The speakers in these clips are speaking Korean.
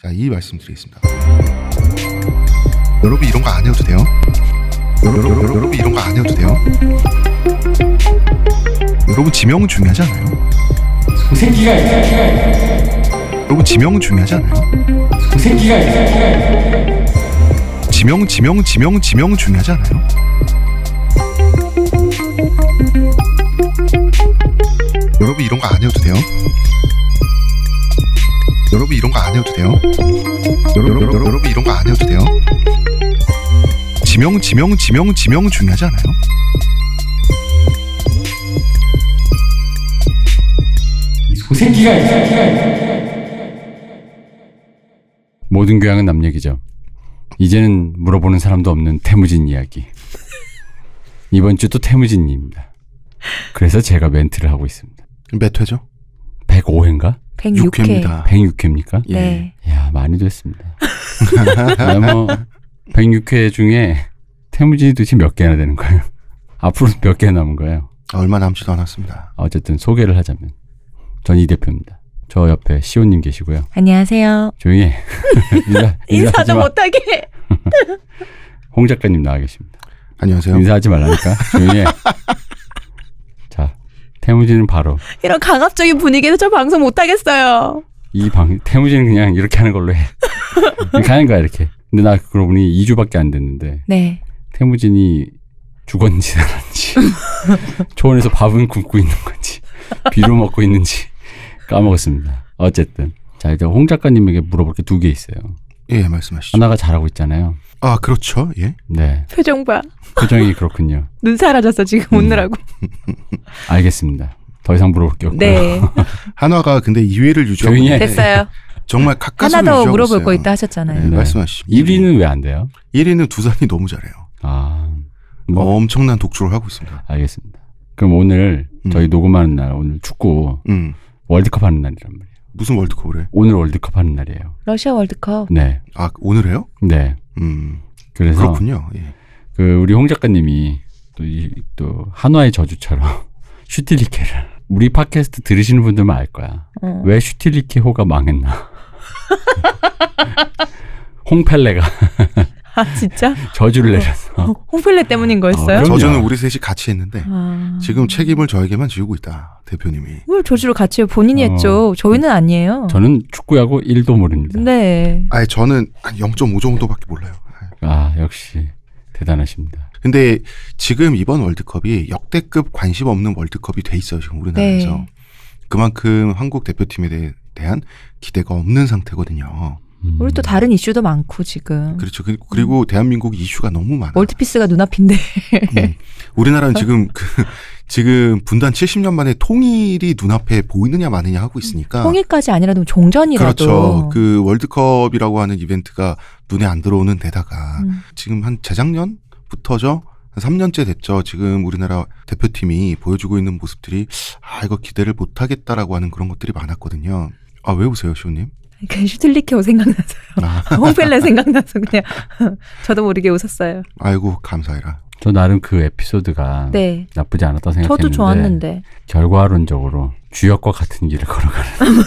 자, 이 말씀 드리겠습니다. 여러분 이런 거 안 해도 돼요? 여러분, 이런 거 안 해도 돼요? 여러분 지명 은 중요하지 않아요? 그 새끼가 여러분 지명 은 중요하지 않아요? 그 새끼가 지명 지명 지명 지명 중요하지 않아요? 여러분 이런 거 안 해도 돼요? 여러분 이런 거 안 해도 돼요. 여러분 여러분 이런 거안 해도 돼요. 지명 지명 지명 지명 중요하지 않아요? 새끼가 모든 교양은 남 얘기죠. 이제는 물어보는 사람도 없는 태무진 이야기. 이번 주또 태무진입니다. 그래서 제가 멘트를 하고 있습니다. 몇 회죠? 105회인가? 106회. 입니다 106회입니까? 네. 예. 야 많이 됐습니다. 아, 뭐 106회 중에 태무진이 도대체 몇 개나 되는 거예요? 앞으로 몇 개 남은 거예요? 얼마 남지도 않았습니다. 어쨌든 소개를 하자면 전 이 대표입니다. 저 옆에 시온님 계시고요. 안녕하세요. 조용히 해. 인사, 인사도 못하게. 홍 작가님 나와 계십니다. 안녕하세요. 인사하지 말라니까. 조용히 해. 태무진은 바로 이런 강압적인 분위기에서 저 방송 못 하겠어요. 이 방 태무진은 그냥 이렇게 하는 걸로 해. 가는 거야 이렇게. 근데 나 그러고 보니 2주밖에 안 됐는데 네. 태무진이 죽었는지 살았는지 초원에서 밥은 굶고 있는 건지 비료 먹고 있는지 까먹었습니다. 어쨌든 자 일단 홍 작가님에게 물어볼 게 두 개 있어요. 예, 말씀하시죠. 하나가 잘하고 있잖아요. 아, 그렇죠. 예. 네. 표정 봐. 표정이 그렇군요. 눈 사라졌어 지금 음. 웃느라고. 알겠습니다. 더 이상 물어볼 게 없고요. 네. 한화가 근데 2위를 유지하고 조용 됐어요. 정말 가까스로 하나 더 유지하고 물어볼 있어요. 거 있다 하셨잖아요. 네, 네. 말씀하시죠. 1위는 왜 안 돼요? 1위는 두산이 너무 잘해요. 아, 뭐. 엄청난 독주를 하고 있습니다. 알겠습니다. 그럼 오늘 저희 음. 녹음하는 날 오늘 축구 음. 월드컵 하는 날이란 말이에요. 무슨 월드컵을 해? 오늘 월드컵 하는 날이에요. 러시아 월드컵. 네. 아 오늘 해요? 네. 음. 그래서 그렇군요. 예. 그 우리 홍 작가님이 또 이또 또 한화의 저주처럼 슈틸리케를 우리 팟캐스트 들으시는 분들만 알 거야. 음. 왜 슈틸리케 호가 망했나? 홍펠레가 아, 진짜? 저주를 내렸어. 어, 필레 어, 때문인 아, 거였어요? 어, 저주는 우리 셋이 같이 했는데 아... 지금 책임을 저에게만 지우고 있다. 대표님이. 뭘 저주를 같이 해요? 본인이 어... 했죠. 저희는 아니에요. 저는 축구하고 1도 모릅니다. 네. 아 저는 한0.5 정도밖에 몰라요. 아 역시 대단하십니다. 근데 지금 이번 월드컵이 역대급 관심 없는 월드컵이 돼 있어요. 지금 우리나라에서. 네. 그만큼 한국 대표팀에 대 대한 기대가 없는 상태거든요. 음. 우리 또 다른 이슈도 많고 지금. 그렇죠. 그, 그리고 음. 대한민국 이슈가 너무 많아. 월드피스가 눈앞인데. 음. 우리나라는 지금 그, 지금 분단 70년 만에 통일이 눈앞에 보이느냐 마느냐 하고 있으니까. 음. 통일까지 아니라도 종전이라도. 그렇죠. 그 월드컵이라고 하는 이벤트가 눈에 안 들어오는 데다가 음. 지금 한 재작년부터죠. 한 3년째 됐죠. 지금 우리나라 대표팀이 보여주고 있는 모습들이 아 이거 기대를 못 하겠다라고 하는 그런 것들이 많았거든요. 아 왜 웃어요, 시호님? 그 그러니까 슈틸리케오 생각나서요. 아. 홍펠레 생각나서 그냥 저도 모르게 웃었어요. 아이고 감사해라. 저 나름 그 에피소드가 네. 나쁘지 않았다 생각했는데 저도 좋았는데 결과론적으로 주역과 같은 길을 걸어가는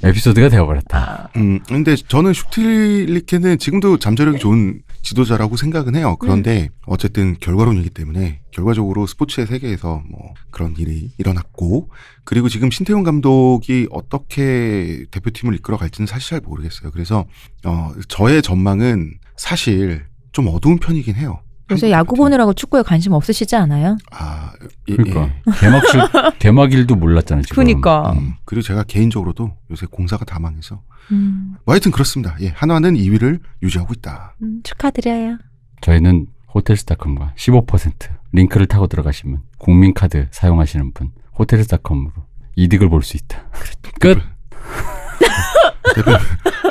에피소드가 되어버렸다. 음, 근데 저는 슈틸리케는 지금도 잠재력이 좋은 지도자라고 생각은 해요. 그런데 음. 어쨌든 결과론이기 때문에 결과적으로 스포츠의 세계에서 뭐 그런 일이 일어났고 그리고 지금 신태용 감독이 어떻게 대표팀을 이끌어 갈지는 사실 잘 모르겠어요. 그래서 어 저의 전망은 사실 좀 어두운 편이긴 해요. 그래서 야구 보느라고 축구에 관심 없으시지 않아요? 아, 예, 예. 그러니까 예. 개막 출 개막일도 몰랐잖아요. 지금. 그러니까. 음, 그리고 제가 개인적으로도 요새 공사가 다 망해서 음. 뭐 하여튼 그렇습니다. 예, 한화는 2위를 유지하고 있다. 음, 축하드려요. 저희는 호텔스닷컴과 15% 링크를 타고 들어가시면 국민카드 사용하시는 분 호텔스닷컴으로 이득을 볼 수 있다. 그렇죠. 끝. 대표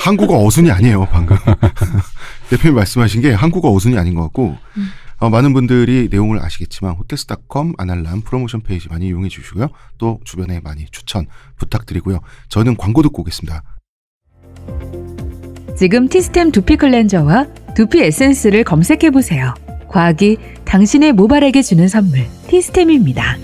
한국어 어순이 아니에요 방금 대표님 말씀하신 게 한국어 어순이 아닌 것 같고 음. 어, 많은 분들이 내용을 아시겠지만 호텔스닷컴 아날람 프로모션 페이지 많이 이용해 주시고요 또 주변에 많이 추천 부탁드리고요 저는 광고 듣고 오겠습니다. 지금 티스템 두피 클렌저와 두피 에센스를 검색해 보세요. 과학이 당신의 모발에게 주는 선물 티스템입니다.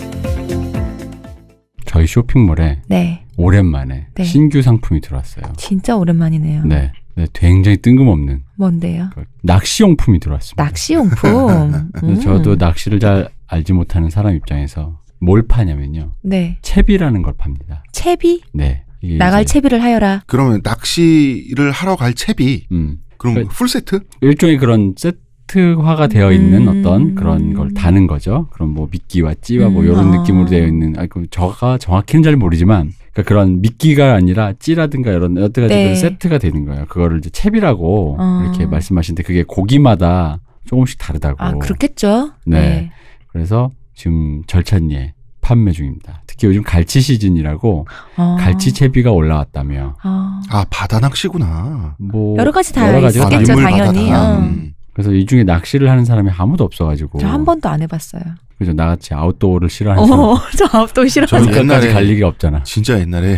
저희 쇼핑몰에 네. 오랜만에 네. 신규 상품이 들어왔어요. 진짜 오랜만이네요. 네. 네 굉장히 뜬금없는 뭔데요? 그 낚시용품이 들어왔습니다. 낚시용품. 음. 저도 낚시를 잘 알지 못하는 사람 입장에서 뭘 파냐면요. 네. 채비라는 걸 팝니다. 채비? 네. 예, 나갈 채비를 하여라. 그러면 낚시를 하러 갈 채비. 음. 그럼 그풀 세트? 일종의 그런 세트화가 되어 있는 음. 어떤 그런 걸 다는 거죠. 그럼 뭐 미끼와 찌와 뭐 음. 뭐 이런 아. 느낌으로 되어 있는. 아, 그럼 저가 정확히는 잘 모르지만 그러니까 그런 미끼가 아니라 찌라든가 이런 여태까지 네. 그런 세트가 되는 거예요. 그거를 이제 채비라고 아. 이렇게 말씀하시는데 그게 고기마다 조금씩 다르다고. 아 그렇겠죠. 네. 네. 그래서 지금 절찬리에 판매 중입니다. 특히 요즘 갈치 시즌이라고 아. 갈치 채비가 올라왔다며. 아, 아 바다 낚시구나. 뭐 여러 가지 다 여러 가지가 있겠죠 당연히. 음. 음. 그래서 이 중에 낚시를 하는 사람이 아무도 없어가지고. 저 한 번도 안 해봤어요. 그래서 나같이 아웃도어를 싫어하는 어, 사람. 저 아웃도어 싫어하는 사람. 옛날에 갈 일이 없잖아. 진짜 옛날에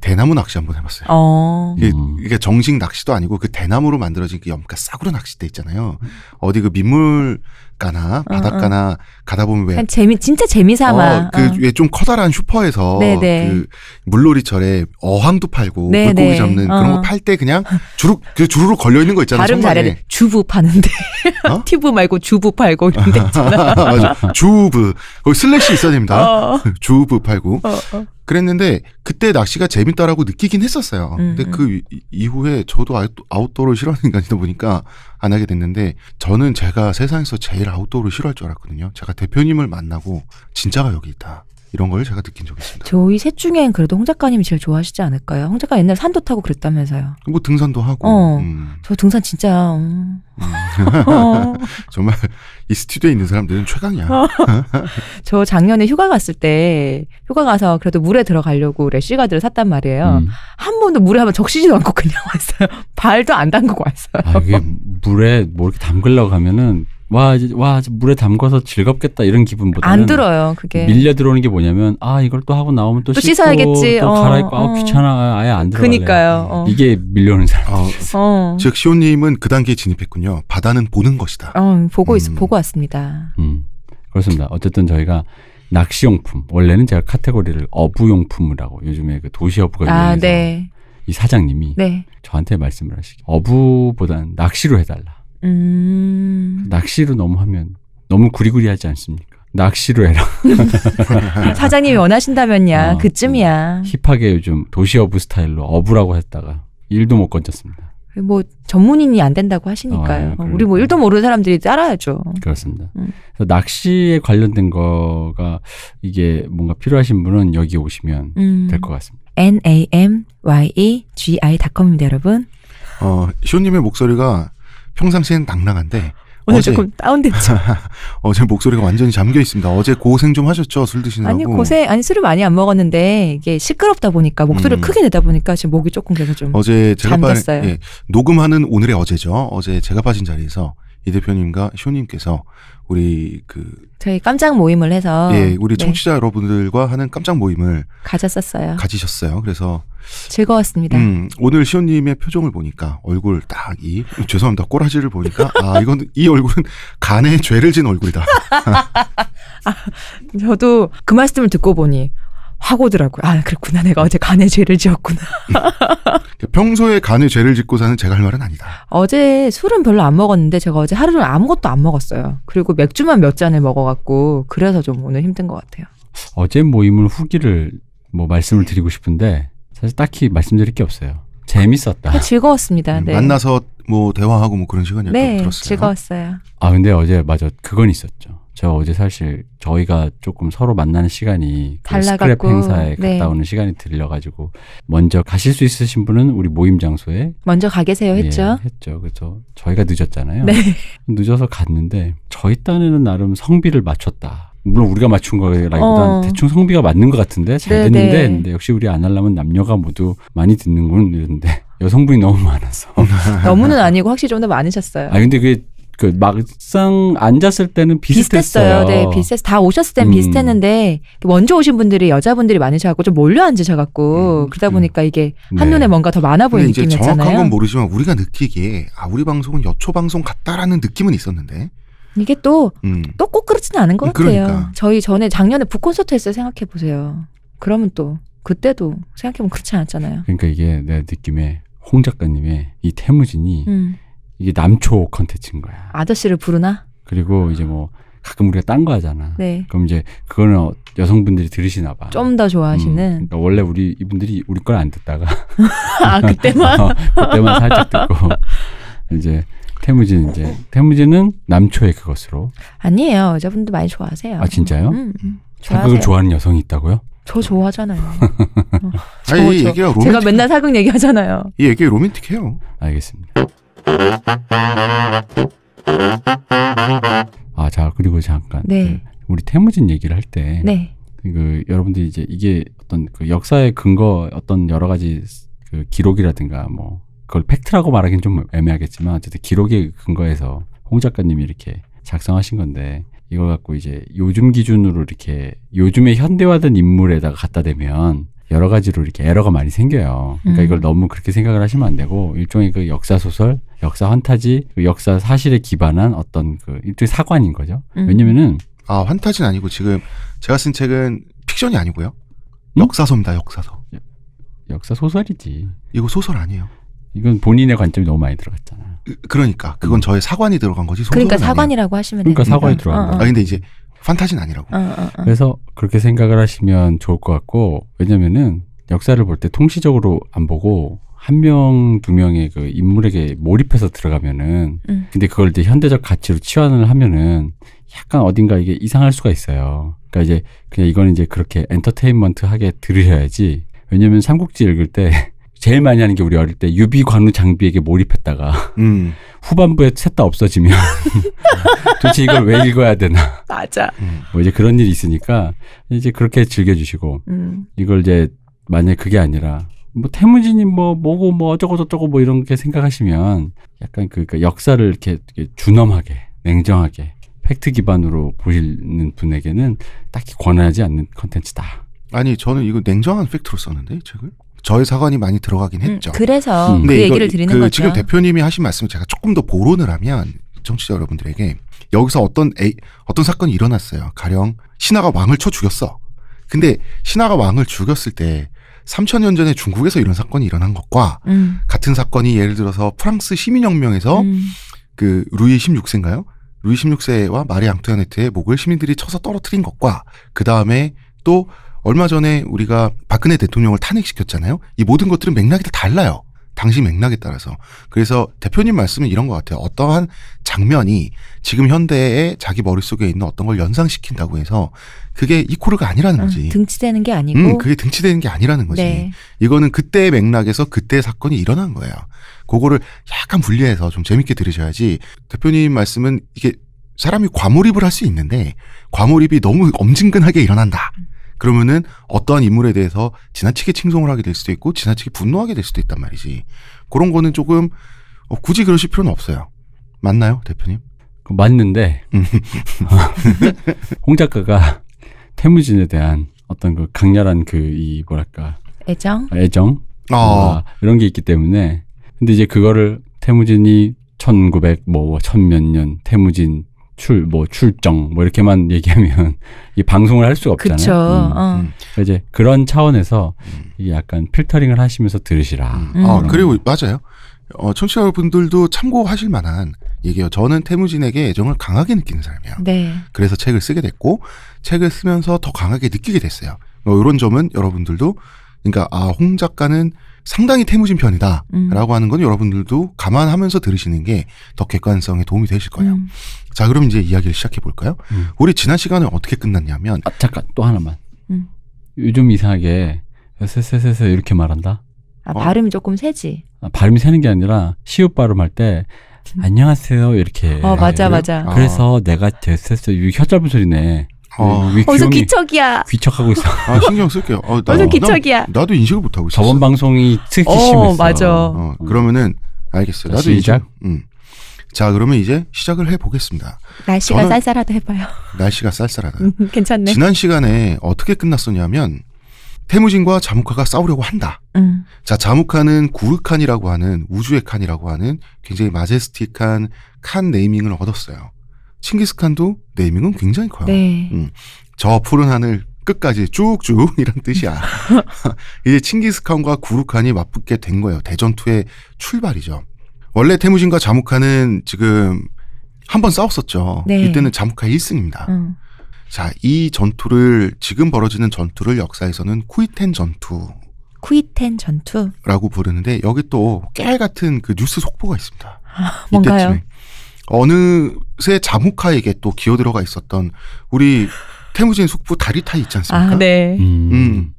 대나무 낚시 한번 해봤어요. 어. 이게, 음. 이게, 정식 낚시도 아니고 그 대나무로 만들어진 그 염가 싸구려 낚싯대 있잖아요. 어디 그 민물가나 바닷가나 어, 어. 가다 보면 왜 재미 진짜 재미삼아 어, 그왜 좀 커다란 슈퍼에서 네네. 네. 그 물놀이철에 어항도 팔고 네네. 물고기 네. 잡는 그런 거 팔때 어. 그냥 주룩 그 주르륵 걸려 있는 거 있잖아요. 발음 잘해. 주부 파는데 어? 티브 말고 주부 팔고 이런 데 있잖아. 맞아. 주부 거기 슬래시 있어야 됩니다. 어. 주부 팔고. 그랬는데 그때 낚시가 재밌다라고 느끼긴 했었어요. 음, 근데 음. 그 이후에 저도 아웃도어를 싫어하는 인간이다 보니까 안 하게 됐는데 저는 제가 세상에서 제일 아웃도어를 싫어할 줄 알았거든요. 제가 대표님을 만나고 진짜가 여기 있다. 이런 걸 제가 느낀 적이 있습니다. 저희 셋 중엔 그래도 홍 작가님이 제일 좋아하시지 않을까요? 홍 작가 옛날 산도 타고 그랬다면서요. 뭐 등산도 하고. 어, 음. 저 등산 진짜. 음. 음. 어. 정말 이 스튜디오에 있는 사람들은 최강이야. 어. 저 작년에 휴가 갔을 때 휴가 가서 그래도 물에 들어가려고 래쉬가드를 샀단 말이에요. 음. 한 번도 물에 한번 적시지도 않고 그냥 왔어요. 발도 안 담그고 왔어요. 아, 이게 물에 뭐 이렇게 담글려고 하면은 와, 이제, 와, 물에 담궈서 즐겁겠다 이런 기분보다는 안 들어요, 그게. 밀려 들어오는 게 뭐냐면 아, 이걸 또 하고 나오면 또, 또 씻고, 씻어야겠지. 또 어, 갈아입고 어. 아, 귀찮아. 아예 안 들어. 그니까요. 네. 어. 이게 밀려오는 사람. 어, 어. 즉 시온 님은 그 단계에 진입했군요. 바다는 보는 것이다. 어, 보고 있 음. 보고 왔습니다. 음. 그렇습니다. 어쨌든 저희가 낚시용품 원래는 제가 카테고리를 어부용품이라고 요즘에 그 도시어부가 아, 유행해서 아, 네. 이 사장님이 네. 저한테 말씀을 하시기 어부보단 낚시로 해달라. 음. 낚시로 너무 하면 너무 구리구리하지 않습니까? 낚시로 해라. 사장님이 원하신다면야 어, 그쯤이야. 어. 힙하게 요즘 도시어부 스타일로 어부라고 했다가 일도 못 건졌습니다. 뭐 전문인이 안 된다고 하시니까요. 어, 예, 우리 뭐 일도 모르는 사람들이 따라야죠. 그렇습니다. 음. 낚시에 관련된 거가 이게 뭔가 필요하신 분은 여기 오시면 음. 될것 같습니다. n a m y e g i 닷컴입니다, 여러분. 어, 쇼님의 목소리가 평상시엔 낭낭한데 오늘 어제, 조금 다운됐죠. 어제 목소리가 완전히 잠겨 있습니다. 어제 고생 좀 하셨죠? 술 드시느라고. 아니 고생 아니 술을 많이 안 먹었는데 이게 시끄럽다 보니까 목소리를 음. 크게 내다 보니까 지금 목이 조금 그래서 좀 어제 제가 잠겼어요. 빠, 예, 녹음하는 오늘의 어제죠. 어제 제가 빠진 자리에서 이 대표님과 쇼님께서 우리 그 저희 깜짝 모임을 해서 예 우리 네. 청취자 네. 여러분들과 하는 깜짝 모임을 가졌었어요. 가지셨어요. 그래서 즐거웠습니다. 음, 오늘 시온님의 표정을 보니까 얼굴 딱 이 죄송합니다 꼬라지를 보니까 아 이건 이 얼굴은 간에 죄를 진 얼굴이다. 아, 저도 그 말씀을 듣고 보니 화고더라고요아 그렇구나 내가 어제 간에 죄를 지었구나. 음. 평소에 간에 죄를 짓고 사는 제가 할 말은 아니다. 어제 술은 별로 안 먹었는데 제가 어제 하루 종일 아무것도 안 먹었어요. 그리고 맥주만 몇 잔을 먹어갖고 그래서 좀 오늘 힘든 것 같아요. 어제 모임을 후기를 뭐 말씀을 드리고 싶은데 사실 딱히 말씀드릴 게 없어요. 재밌었다. 아, 즐거웠습니다. 음, 네. 만나서 뭐 대화하고 뭐 그런 시간이었 네, 들었어요. 즐거웠어요. 아 근데 어제 맞아 그건 있었죠. 저 어제 사실 저희가 조금 서로 만나는 시간이 그 스크랩 행사에 네. 갔다 오는 시간이 들려가지고 먼저 가실 수 있으신 분은 우리 모임 장소에 먼저 가 계세요 예, 했죠. 예, 했죠. 그래서 저희가 늦었잖아요. 네. 늦어서 갔는데 저희 딴에는 나름 성비를 맞췄다. 물론 우리가 맞춘 거라기보다 어. 대충 성비가 맞는 것 같은데 잘 네네. 됐는데 네. 근데 역시 우리 안 하려면 남녀가 모두 많이 듣는군 이랬는데 여성분이 너무 많아서 너무는 아니고 확실히 좀 더 많으셨어요. 아 근데 그게 그 막상 앉았을 때는 비슷했어요. 비슷했어요. 네, 비슷했. 다 오셨을 땐 음. 비슷했는데 그 먼저 오신 분들이 여자분들이 많으셔갖고 좀 몰려 앉으셔갖고 음. 그러다 음. 보니까 이게 한 눈에 네. 뭔가 더 많아 보이는 느낌이었잖아요. 정확한 건 모르지만 우리가 느끼기에 아 우리 방송은 여초 방송 같다라는 느낌은 있었는데 이게 또 또꼭 음. 그렇지는 않은 것 음, 같아요. 그러니까. 저희 전에 작년에 북 콘서트 했을 때 생각해 보세요. 그러면 또 그때도 생각해보면 그렇지 않았잖아요. 그러니까 이게 내 느낌에 홍 작가님의 이 태무진이 음. 이게 남초 컨텐츠인 거야. 아저씨를 부르나? 그리고 이제 뭐 가끔 우리가 딴 거 하잖아. 네. 그럼 이제 그거는 어, 여성분들이 들으시나 봐. 좀 더 좋아하시는. 음, 그러니까 원래 우리 이분들이 우리 걸 안 듣다가 아 그때만 어, 그때만 살짝 듣고 이제 태무진 이제 태무진은 남초의 그것으로 아니에요 여자분도 많이 좋아하세요. 아 진짜요? 음, 음. 사극을 아, 좋아하는 여성이 있다고요? 저 좋아하잖아요. 어, 저, 아니, 저, 로맨틱... 제가 맨날 사극 얘기하잖아요. 이 얘기 로맨틱해요. 알겠습니다. 아, 자 그리고 잠깐 네. 그 우리 태무진 얘기를 할때 네. 그 여러분들이 이제 이게 어떤 그 역사의 근거 어떤 여러 가지 그 기록이라든가 뭐 그걸 팩트라고 말하기는 좀 애매하겠지만 어쨌든 기록에 근거해서 홍 작가님이 이렇게 작성하신 건데 이걸 갖고 이제 요즘 기준으로 이렇게 요즘에 현대화된 인물에다가 갖다 대면 여러 가지로 이렇게 에러가 많이 생겨요. 그러니까 음. 이걸 너무 그렇게 생각을 하시면 안 되고 일종의 그 역사 소설, 역사 환타지, 그 역사 사실에 기반한 어떤 그 일종의 사관인 거죠. 음. 왜냐면은 아 환타지는 아니고 지금 제가 쓴 책은 픽션이 아니고요. 음? 역사서입니다. 역사서. 역사 소설이지. 이거 소설 아니에요. 이건 본인의 관점이 너무 많이 들어갔잖아. 그러니까 그건 음. 저의 사관이 들어간 거지. 그러니까 사관이라고 아니야. 하시면 그러니까 사관이 어, 어. 들어간 거. 아 근데 이제 판타지는 아니라고. 어, 어, 어. 그래서 그렇게 생각을 하시면 좋을 것 같고 왜냐면은 역사를 볼 때 통시적으로 안 보고 한 명 두 명의 그 인물에게 몰입해서 들어가면은 음. 근데 그걸 이제 현대적 가치로 치환을 하면은 약간 어딘가 이게 이상할 수가 있어요. 그러니까 이제 그냥 이건 이제 그렇게 엔터테인먼트하게 들으셔야지. 왜냐면 삼국지 읽을 때 제일 많이 하는 게 우리 어릴 때 유비 관우 장비에게 몰입했다가 음. 후반부에 셋 다 없어지면 도대체 이걸 왜 읽어야 되나 맞아 음. 뭐 이제 그런 일이 있으니까 이제 그렇게 즐겨주시고 음. 이걸 이제 만약 에 그게 아니라 뭐 태무진이 뭐 뭐고 뭐 어쩌고 저쩌고 뭐 이런 게 생각하시면 약간 그 그러니까 역사를 이렇게 준엄하게 냉정하게 팩트 기반으로 보시는 분에게는 딱히 권하지 않는 컨텐츠다. 아니 저는 이거 냉정한 팩트로 썼는데 이 책을. 저의 사관이 많이 들어가긴 음, 했죠. 음, 그래서 음. 그 얘기를 드리는 그 거죠. 지금 대표님이 하신 말씀을 제가 조금 더 보론을 하면 정치자 여러분들에게 여기서 어떤 에이, 어떤 사건이 일어났어요. 가령 신하가 왕을 쳐 죽였어. 근데 신하가 왕을 죽였을 때 3천년 전에 중국에서 이런 사건이 일어난 것과 음. 같은 사건이 예를 들어서 프랑스 시민혁명에서 음. 그 루이 16세인가요? 루이 16세와 마리 앙투아네트의 목을 시민들이 쳐서 떨어뜨린 것과 그 다음에 또 얼마 전에 우리가 박근혜 대통령을 탄핵시켰잖아요. 이 모든 것들은 맥락이 다 달라요. 당시 맥락에 따라서. 그래서 대표님 말씀은 이런 것 같아요. 어떠한 장면이 지금 현대에 자기 머릿속에 있는 어떤 걸 연상시킨다고 해서 그게 이코르가 아니라는 아, 거지. 음, 등치되는 게 아니고. 음, 그게 등치되는 게 아니라는 거지. 네. 이거는 그때의 맥락에서 그때의 사건이 일어난 거예요. 그거를 약간 분리해서 좀 재밌게 들으셔야지 대표님 말씀은 이게 사람이 과몰입을 할 수 있는데 과몰입이 너무 엄진근하게 일어난다. 음. 그러면은 어떠한 인물에 대해서 지나치게 칭송을 하게 될 수도 있고 지나치게 분노하게 될 수도 있단 말이지. 그런 거는 조금 어, 굳이 그러실 필요는 없어요. 맞나요, 대표님? 그 맞는데 음. 홍 작가가 태무진에 대한 어떤 그 강렬한 그 이 뭐랄까 애정 아, 애정 어. 이런 게 있기 때문에 근데 이제 그거를 태무진이 1900뭐 천몇년 태무진 출, 뭐 출정, 뭐 이렇게만 얘기하면 이 방송을 할 수가 없잖아요. 그쵸. 음. 어. 음. 그러니까 이제 그런 차원에서 음. 이게 약간 필터링을 하시면서 들으시라. 음. 음. 아 그리고 맞아요. 어, 청취자분들도 참고하실 만한 얘기예요. 저는 태무진에게 애정을 강하게 느끼는 사람이에요. 네. 그래서 책을 쓰게 됐고 책을 쓰면서 더 강하게 느끼게 됐어요. 뭐 이런 점은 여러분들도 그러니까 아홍 작가는 상당히 태무진 편이다라고 음. 하는 건 여러분들도 감안하면서 들으시는 게 더 객관성에 도움이 되실 거예요. 음. 자, 그럼 이제 이야기를 시작해 볼까요? 음. 우리 지난 시간에 어떻게 끝났냐면 아, 잠깐 또 하나만. 음. 요즘 이상하게 세세세세 이렇게 말한다. 아, 어. 발음이 조금 세지. 아, 발음이 세는 게 아니라 시옷 발음할 때 음. 안녕하세요 이렇게. 어, 맞아 맞아. 아. 그래서 아. 내가 제세세 혀짧은 소리네. 어, 어서 귀척이야. 귀척하고 있어. 아 신경 쓸게요. 어, 나, 어서 귀척이야. 나, 도 인식을 못 하고 있어. 저번 방송이 특히 어, 심했어. 맞아. 어, 음. 그러면은 알겠어요. 나도 시작. 음. 자 그러면 이제 시작을 해보겠습니다. 날씨가 쌀쌀하다 해봐요. 날씨가 쌀쌀하다. 음, 괜찮네. 지난 시간에 어떻게 끝났었냐면 태무진과 자무카가 싸우려고 한다. 음. 자 자무카는 구르칸이라고 하는 우주의 칸이라고 하는 굉장히 마제스틱한 칸 네이밍을 얻었어요. 칭기스칸도 네이밍은 굉장히 커요. 네. 음, 저 푸른 하늘 끝까지 쭉쭉 이런 뜻이야. 이제 칭기스칸과 구루칸이 맞붙게 된 거예요. 대전투의 출발이죠. 원래 태무진과 자무카는 지금 한 번 싸웠었죠. 네. 이때는 자무카 1승입니다. 음. 자, 이 전투를 지금 벌어지는 전투를 역사에서는 쿠이텐 전투. 쿠이텐 전투라고 부르는데 여기 또깨 같은 그 뉴스 속보가 있습니다. 아, 뭔가요? 이때쯤에 어느새 자무카에게 또 기어 들어가 있었던 우리 태무진 숙부 다리타이 있지 아, 않습니까? 아, 네. 음. 음.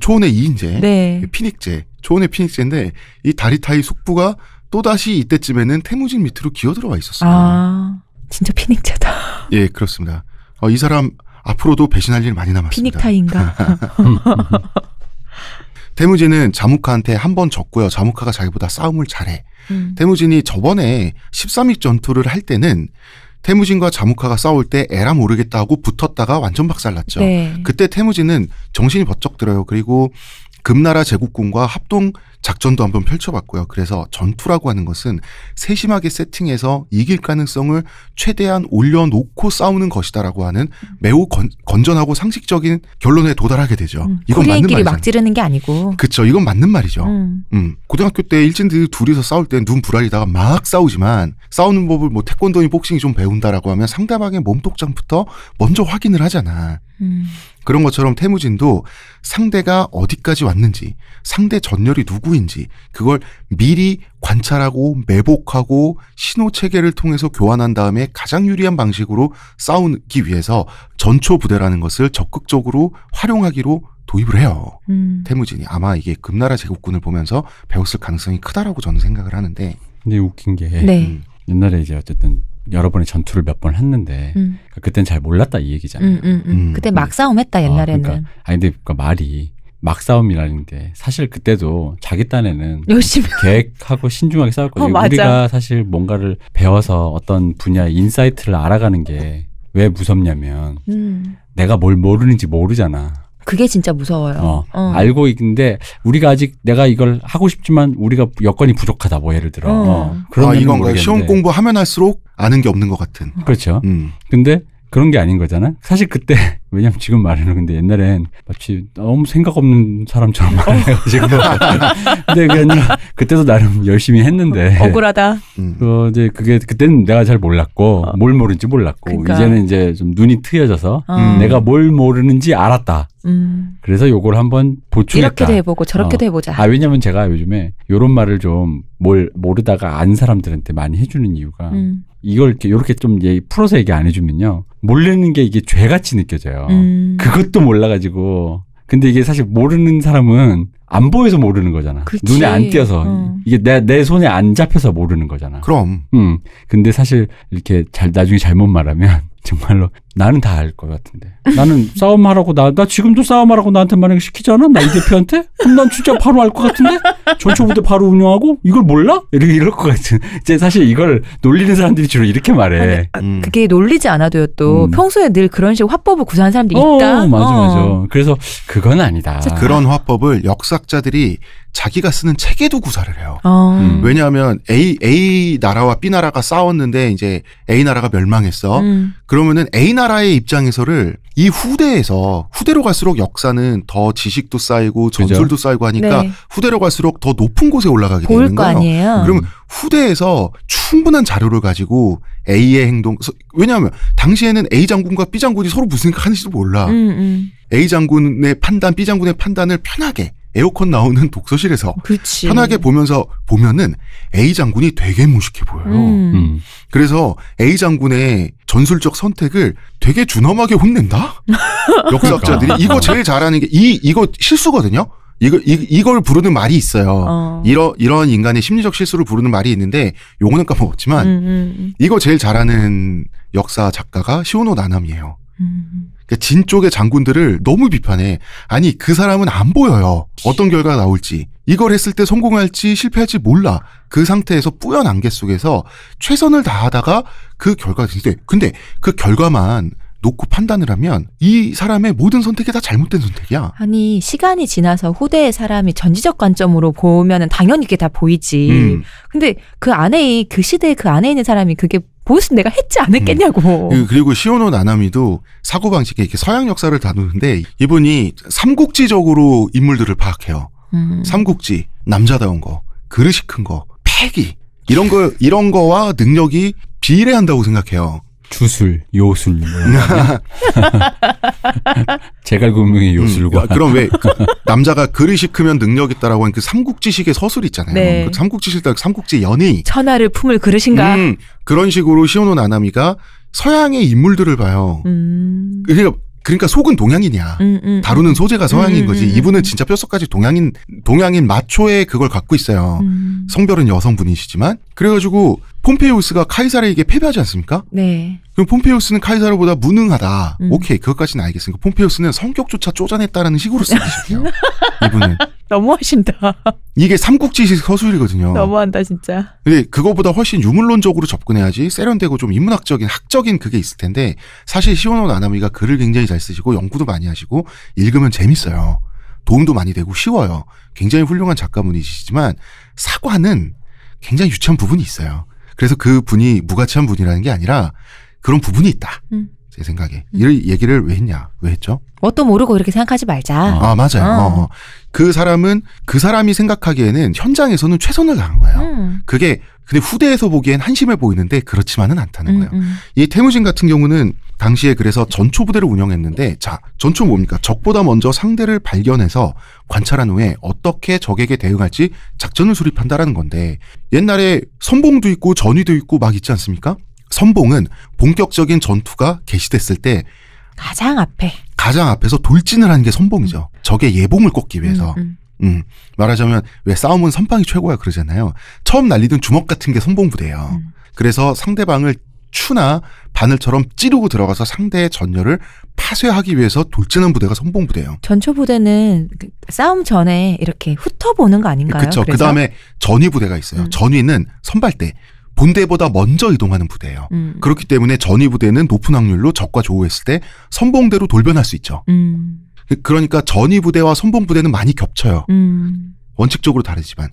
초원의 이인제, 네. 피닉제, 초원의 피닉제인데 이 다리타이 숙부가 또 다시 이때쯤에는 태무진 밑으로 기어 들어가 있었어요. 아, 진짜 피닉제다. 예, 그렇습니다. 어, 이 사람 앞으로도 배신할 일 많이 남았습니다. 피닉타인가? 대무진은 자무카한테 한 번 졌고요. 자무카가 자기보다 싸움을 잘해. 음. 대무진이 저번에 13위 전투를 할 때는 태무진과 자무카가 싸울 때 에라 모르겠다고 하 붙었다가 완전 박살났죠. 네. 그때 태무진은 정신이 번쩍 들어요. 그리고 금나라 제국군과 합동 작전도 한번 펼쳐봤고요. 그래서 전투라고 하는 것은 세심하게 세팅해서 이길 가능성을 최대한 올려놓고 싸우는 것이다라고 하는 음. 매우 건, 건전하고 상식적인 결론에 도달하게 되죠. 음, 이건 맞는 말이죠. 막 지르는 게 아니고. 그쵸. 이건 맞는 말이죠. 음. 음. 고등학교 때 일진들 이 둘이서 싸울 때 눈 부라리다가 막 싸우지만 싸우는 법을 뭐 태권도니 복싱이 좀 배운다라고 하면 상대방의 몸 독장부터 먼저 확인을 하잖아. 음. 그런 것처럼 태무진도 상대가 어디까지 왔는지, 상대 전열이 누구인지, 그걸 미리 관찰하고 매복하고 신호 체계를 통해서 교환한 다음에 가장 유리한 방식으로 싸우기 위해서 전초 부대라는 것을 적극적으로 활용하기로 도입을 해요. 음. 태무진이 아마 이게 금나라 제국군을 보면서 배웠을 가능성이 크다라고 저는 생각을 하는데. 근데 웃긴 게 네. 음. 옛날에 이제 어쨌든 여러 번의 전투를 몇 번 했는데 음. 그러니땐잘 몰랐다 이 얘기잖아요. 음, 음, 음. 음. 그때 막 싸움했다 아, 옛날에는. 아, 그러니까, 아니 근데 그러니까 말이 막 싸움이라는 게 사실 그때도 자기 딴에는 열심히 계획하고 신중하게 싸울 거예요. 어, 우리가 사실 뭔가를 배워서 어떤 분야의 인사이트를 알아가는 게 왜 무섭냐면 내가 뭘 모르는지 모르잖아. 그게 진짜 무서워요. 어, 어. 알고 있는데 우리가 아직 내가 이걸 하고 싶지만 우리가 여건이 부족하다. 뭐 예를 들어. 어. 어 그런 아, 이건가요? 시험 공부하면 할수록 아는 게 없는 것 같은. 그렇죠. 음. 근데 그런 게 아닌 거잖아. 사실 그때 왜냐면 지금 말하는 근데 옛날엔 마치 너무 생각 없는 사람처럼 어. 말해가지고 근데 그냥 그때도 나름 열심히 했는데 어, 억울하다. 음. 어, 이제 그게 그때는 내가 잘 몰랐고 어. 뭘 모르는지 몰랐고 그러니까. 이제는 이제 좀 눈이 트여져서 음. 내가 뭘 모르는지 알았다. 음. 그래서 요걸 한번 보충했다. 이렇게도 해보고 저렇게도 어. 해보자. 아 왜냐면 제가 요즘에 요런 말을 좀 뭘 모르다가 안 사람들한테 많이 해주는 이유가 음. 이걸 이렇게 요렇게 좀 얘기, 풀어서 얘기 안 해주면요 몰르는게 이게 죄같이 느껴져요. 음. 그것도 몰라가지고 근데 이게 사실 모르는 사람은 안 보여서 모르는 거잖아. 그치. 눈에 안 띄어서 어. 이게 내 내 손에 안 잡혀서 모르는 거잖아. 그럼. 음. 근데 사실 이렇게 잘 나중에 잘못 말하면 정말로 나는 다 알 것 같은데 나는 싸움하라고 나, 나 지금도 싸움하라고 나한테 만약에 시키잖아 나 이 대표한테 그럼 난 진짜 바로 알 것 같은데 전초부대 바로 운영하고 이걸 몰라 이렇 이럴 것 같은 이제 사실 이걸 놀리는 사람들이 주로 이렇게 말해 아니, 아, 음. 그게 놀리지 않아도요 또 음. 평소에 늘 그런 식으로 화법을 구사한 사람들이 어, 있다 맞아 어. 맞아 그래서 그건 아니다 그런 화법을 역사학자들이 자기가 쓰는 책에도 구사를 해요. 어. 음. 왜냐하면 A A 나라와 B 나라가 싸웠는데 이제 A 나라가 멸망했어. 음. 그러면은 A 나라의 입장에서를 이 후대에서 후대로 갈수록 역사는 더 지식도 쌓이고 전술도 쌓이고 하니까 네. 후대로 갈수록 더 높은 곳에 올라가게 되는 거예요. 아니에요. 그러면 후대에서 충분한 자료를 가지고 A의 행동 왜냐하면 당시에는 A 장군과 B 장군이 서로 무슨 생각하는지도 몰라. 음, 음, A 장군의 판단, B 장군의 판단을 편하게 에어컨 나오는 독서실에서 그치. 편하게 보면서 보면은 A 장군이 되게 무식해 보여요. 음. 음. 그래서 A 장군의 전술적 선택을 되게 준엄하게 혼낸다. 역사학자들이 그러니까. 이거 제일 잘하는 게 이 이거 실수거든요. 이거 이, 이걸 부르는 말이 있어요. 어. 이러 이런 인간의 심리적 실수를 부르는 말이 있는데 용어는 까먹었지만 음, 음, 음. 이거 제일 잘하는 역사 작가가 시오노 나남이에요. 음. 그러니까 진 쪽의 장군들을 너무 비판해. 아니 그 사람은 안 보여요. 어떤 결과가 나올지 이걸 했을 때 성공할지 실패할지 몰라. 그 상태에서 뿌연 안개 속에서 최선을 다하다가 그 결과가 근데 근데 그 결과만 놓고 판단을 하면 이 사람의 모든 선택이 다 잘못된 선택이야. 아니 시간이 지나서 후대의 사람이 전지적 관점으로 보면 당연히 이게 다 보이지. 음. 근데 그 안에 그 시대에 그 안에 있는 사람이 그게 보스는 내가 했지 않았겠냐고. 음. 그, 그리고 시오노 나나미도 사고방식에 이렇게 서양 역사를 다루는데 이분이 삼국지적으로 인물들을 파악해요. 음. 삼국지, 남자다운 거, 그릇이 큰 거, 패기. 이런 거, 이런 거와 능력이 비례한다고 생각해요. 주술, 요술. 뭐 제갈군명의 음. 요술과. 음, 그럼 왜그 남자가 그릇이 크면 능력이 있다라고 하는 그 삼국지식의 서술 있잖아요. 네. 그 삼국지식, 삼국지 연의. 천하를 품을 그릇인가. 음, 그런 식으로 시오노 나나미가 서양의 인물들을 봐요. 음. 그러니까 그러니까 속은 동양인이야 음, 음, 음. 다루는 소재가 서양인 음, 음, 거지 이분은 진짜 뼛속까지 동양인 동양인 마초의 그걸 갖고 있어요 성별은 여성분이시지만 그래가지고 폼페이오스가 카이사르에게 패배하지 않습니까? 네. 그럼 폼페이오스는 카이사르보다 무능하다. 음. 오케이, 그것까지는 알겠습니다폼페이오스는 성격조차 쪼잔했다라는 식으로 쓰시네요. 이분은 너무하신다. 이게 삼국지식 서술이거든요. 너무한다 진짜. 근데 그거보다 훨씬 유물론적으로 접근해야지 세련되고 좀 인문학적인 학적인 그게 있을 텐데 사실 시오노 나나미가 글을 굉장히 잘 쓰시고 연구도 많이 하시고 읽으면 재밌어요. 도움도 많이 되고 쉬워요. 굉장히 훌륭한 작가분이시지만 사과는 굉장히 유치한 부분이 있어요. 그래서 그 분이 무가치한 분이라는 게 아니라 그런 부분이 있다. 음. 제 생각에. 음. 이 얘기를 왜 했냐? 왜 했죠? 뭣도 모르고 이렇게 생각하지 말자. 어. 아, 맞아요. 어. 어. 어. 그 사람은 그 사람이 생각하기에는 현장에서는 최선을 다한 거예요. 음. 그게 근데 후대에서 보기엔 한심해 보이는데 그렇지만은 않다는 음, 거예요. 음. 이 태무진 같은 경우는 당시에 그래서 전초 부대를 운영했는데 자, 전초 뭡니까? 적보다 먼저 상대를 발견해서 관찰한 후에 어떻게 적에게 대응할지 작전을 수립한다라는 건데 옛날에 선봉도 있고 전위도 있고 막 있지 않습니까? 선봉은 본격적인 전투가 개시됐을 때 가장 앞에 가장 앞에서 돌진을 하는 게 선봉이죠. 음. 적의 예봉을 꽂기 위해서. 음, 음. 음, 말하자면 왜 싸움은 선방이 최고야 그러잖아요. 처음 날리던 주먹 같은 게 선봉 부대예요. 음. 그래서 상대방을 추나 바늘처럼 찌르고 들어가서 상대의 전열을 파쇄하기 위해서 돌진하는 부대가 선봉 부대예요. 전초 부대는 그 싸움 전에 이렇게 훑어보는 거 아닌가요? 그렇죠. 그 다음에 전위 부대가 있어요. 음. 전위는 선발대. 본대보다 먼저 이동하는 부대예요. 음. 그렇기 때문에 전위 부대는 높은 확률로 적과 조우했을 때 선봉대로 돌변할 수 있죠. 음. 그, 그러니까 전위 부대와 선봉 부대는 많이 겹쳐요. 음. 원칙적으로 다르지만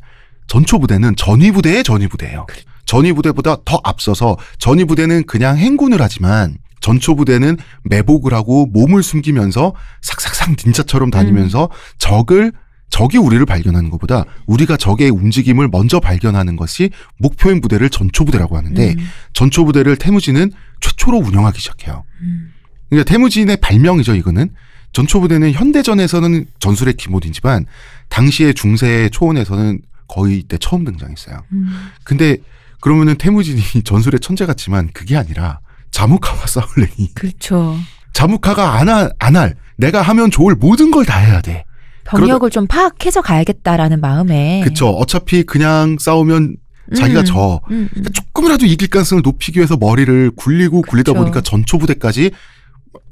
전초 부대는 전위 부대의 전위 부대예요. 그래. 전위 부대보다 더 앞서서 전위 부대는 그냥 행군을 하지만 전초 부대는 매복을 하고 몸을 숨기면서 삭삭삭 닌자처럼 다니면서 음. 적을 적이 우리를 발견하는 것보다 우리가 적의 움직임을 먼저 발견하는 것이 목표인 부대를 전초부대라고 하는데 음. 전초부대를 태무진은 최초로 운영하기 시작해요. 음. 그러니까 태무진의 발명이죠, 이거는. 전초부대는 현대전에서는 전술의 기본이지만 당시의 중세 초원에서는 거의 이때 처음 등장했어요. 음. 근데 그러면은 태무진이 전술의 천재 같지만 그게 아니라 자무카와 싸울래니. 그렇죠. 자무카가 안, 안 할, 내가 하면 좋을 모든 걸 다 해야 돼. 병력을 그러다, 좀 파악해서 가야겠다라는 마음에. 그쵸. 어차피 그냥 싸우면 자기가 음, 져. 음, 음. 그러니까 조금이라도 이길 가능성을 높이기 위해서 머리를 굴리고 그쵸. 굴리다 보니까 전초 부대까지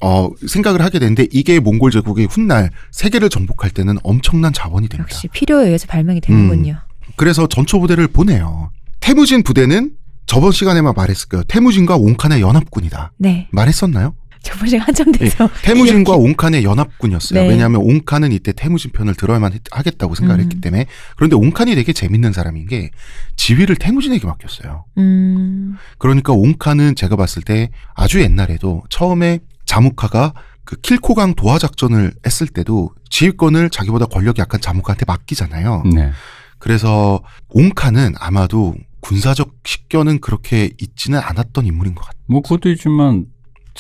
어, 생각을 하게 되는데 이게 몽골 제국이 훗날 세계를 정복할 때는 엄청난 자원이 됩니다. 역시 필요에 의해서 발명이 되는군요. 음. 그래서 전초 부대를 보내요. 태무진 부대는 저번 시간에만 말했을 거예요. 태무진과 온칸의 연합군이다. 네. 말했었나요? 저번에 한참 예, 돼서 네, 태무진과 온칸의 연합군이었어요. 네. 왜냐하면 온칸은 이때 태무진 편을 들어야만 하겠다고 생각을 음. 했기 때문에 그런데 온칸이 되게 재밌는 사람인 게 지휘를 태무진에게 맡겼어요. 음. 그러니까 온칸은 제가 봤을 때 아주 옛날에도 처음에 자무카가 그 킬코강 도하 작전을 했을 때도 지휘권을 자기보다 권력이 약한 자무카한테 맡기잖아요. 네. 그래서 온칸은 아마도 군사적 식견은 그렇게 있지는 않았던 인물인 것 같아요. 뭐 그것도 있지만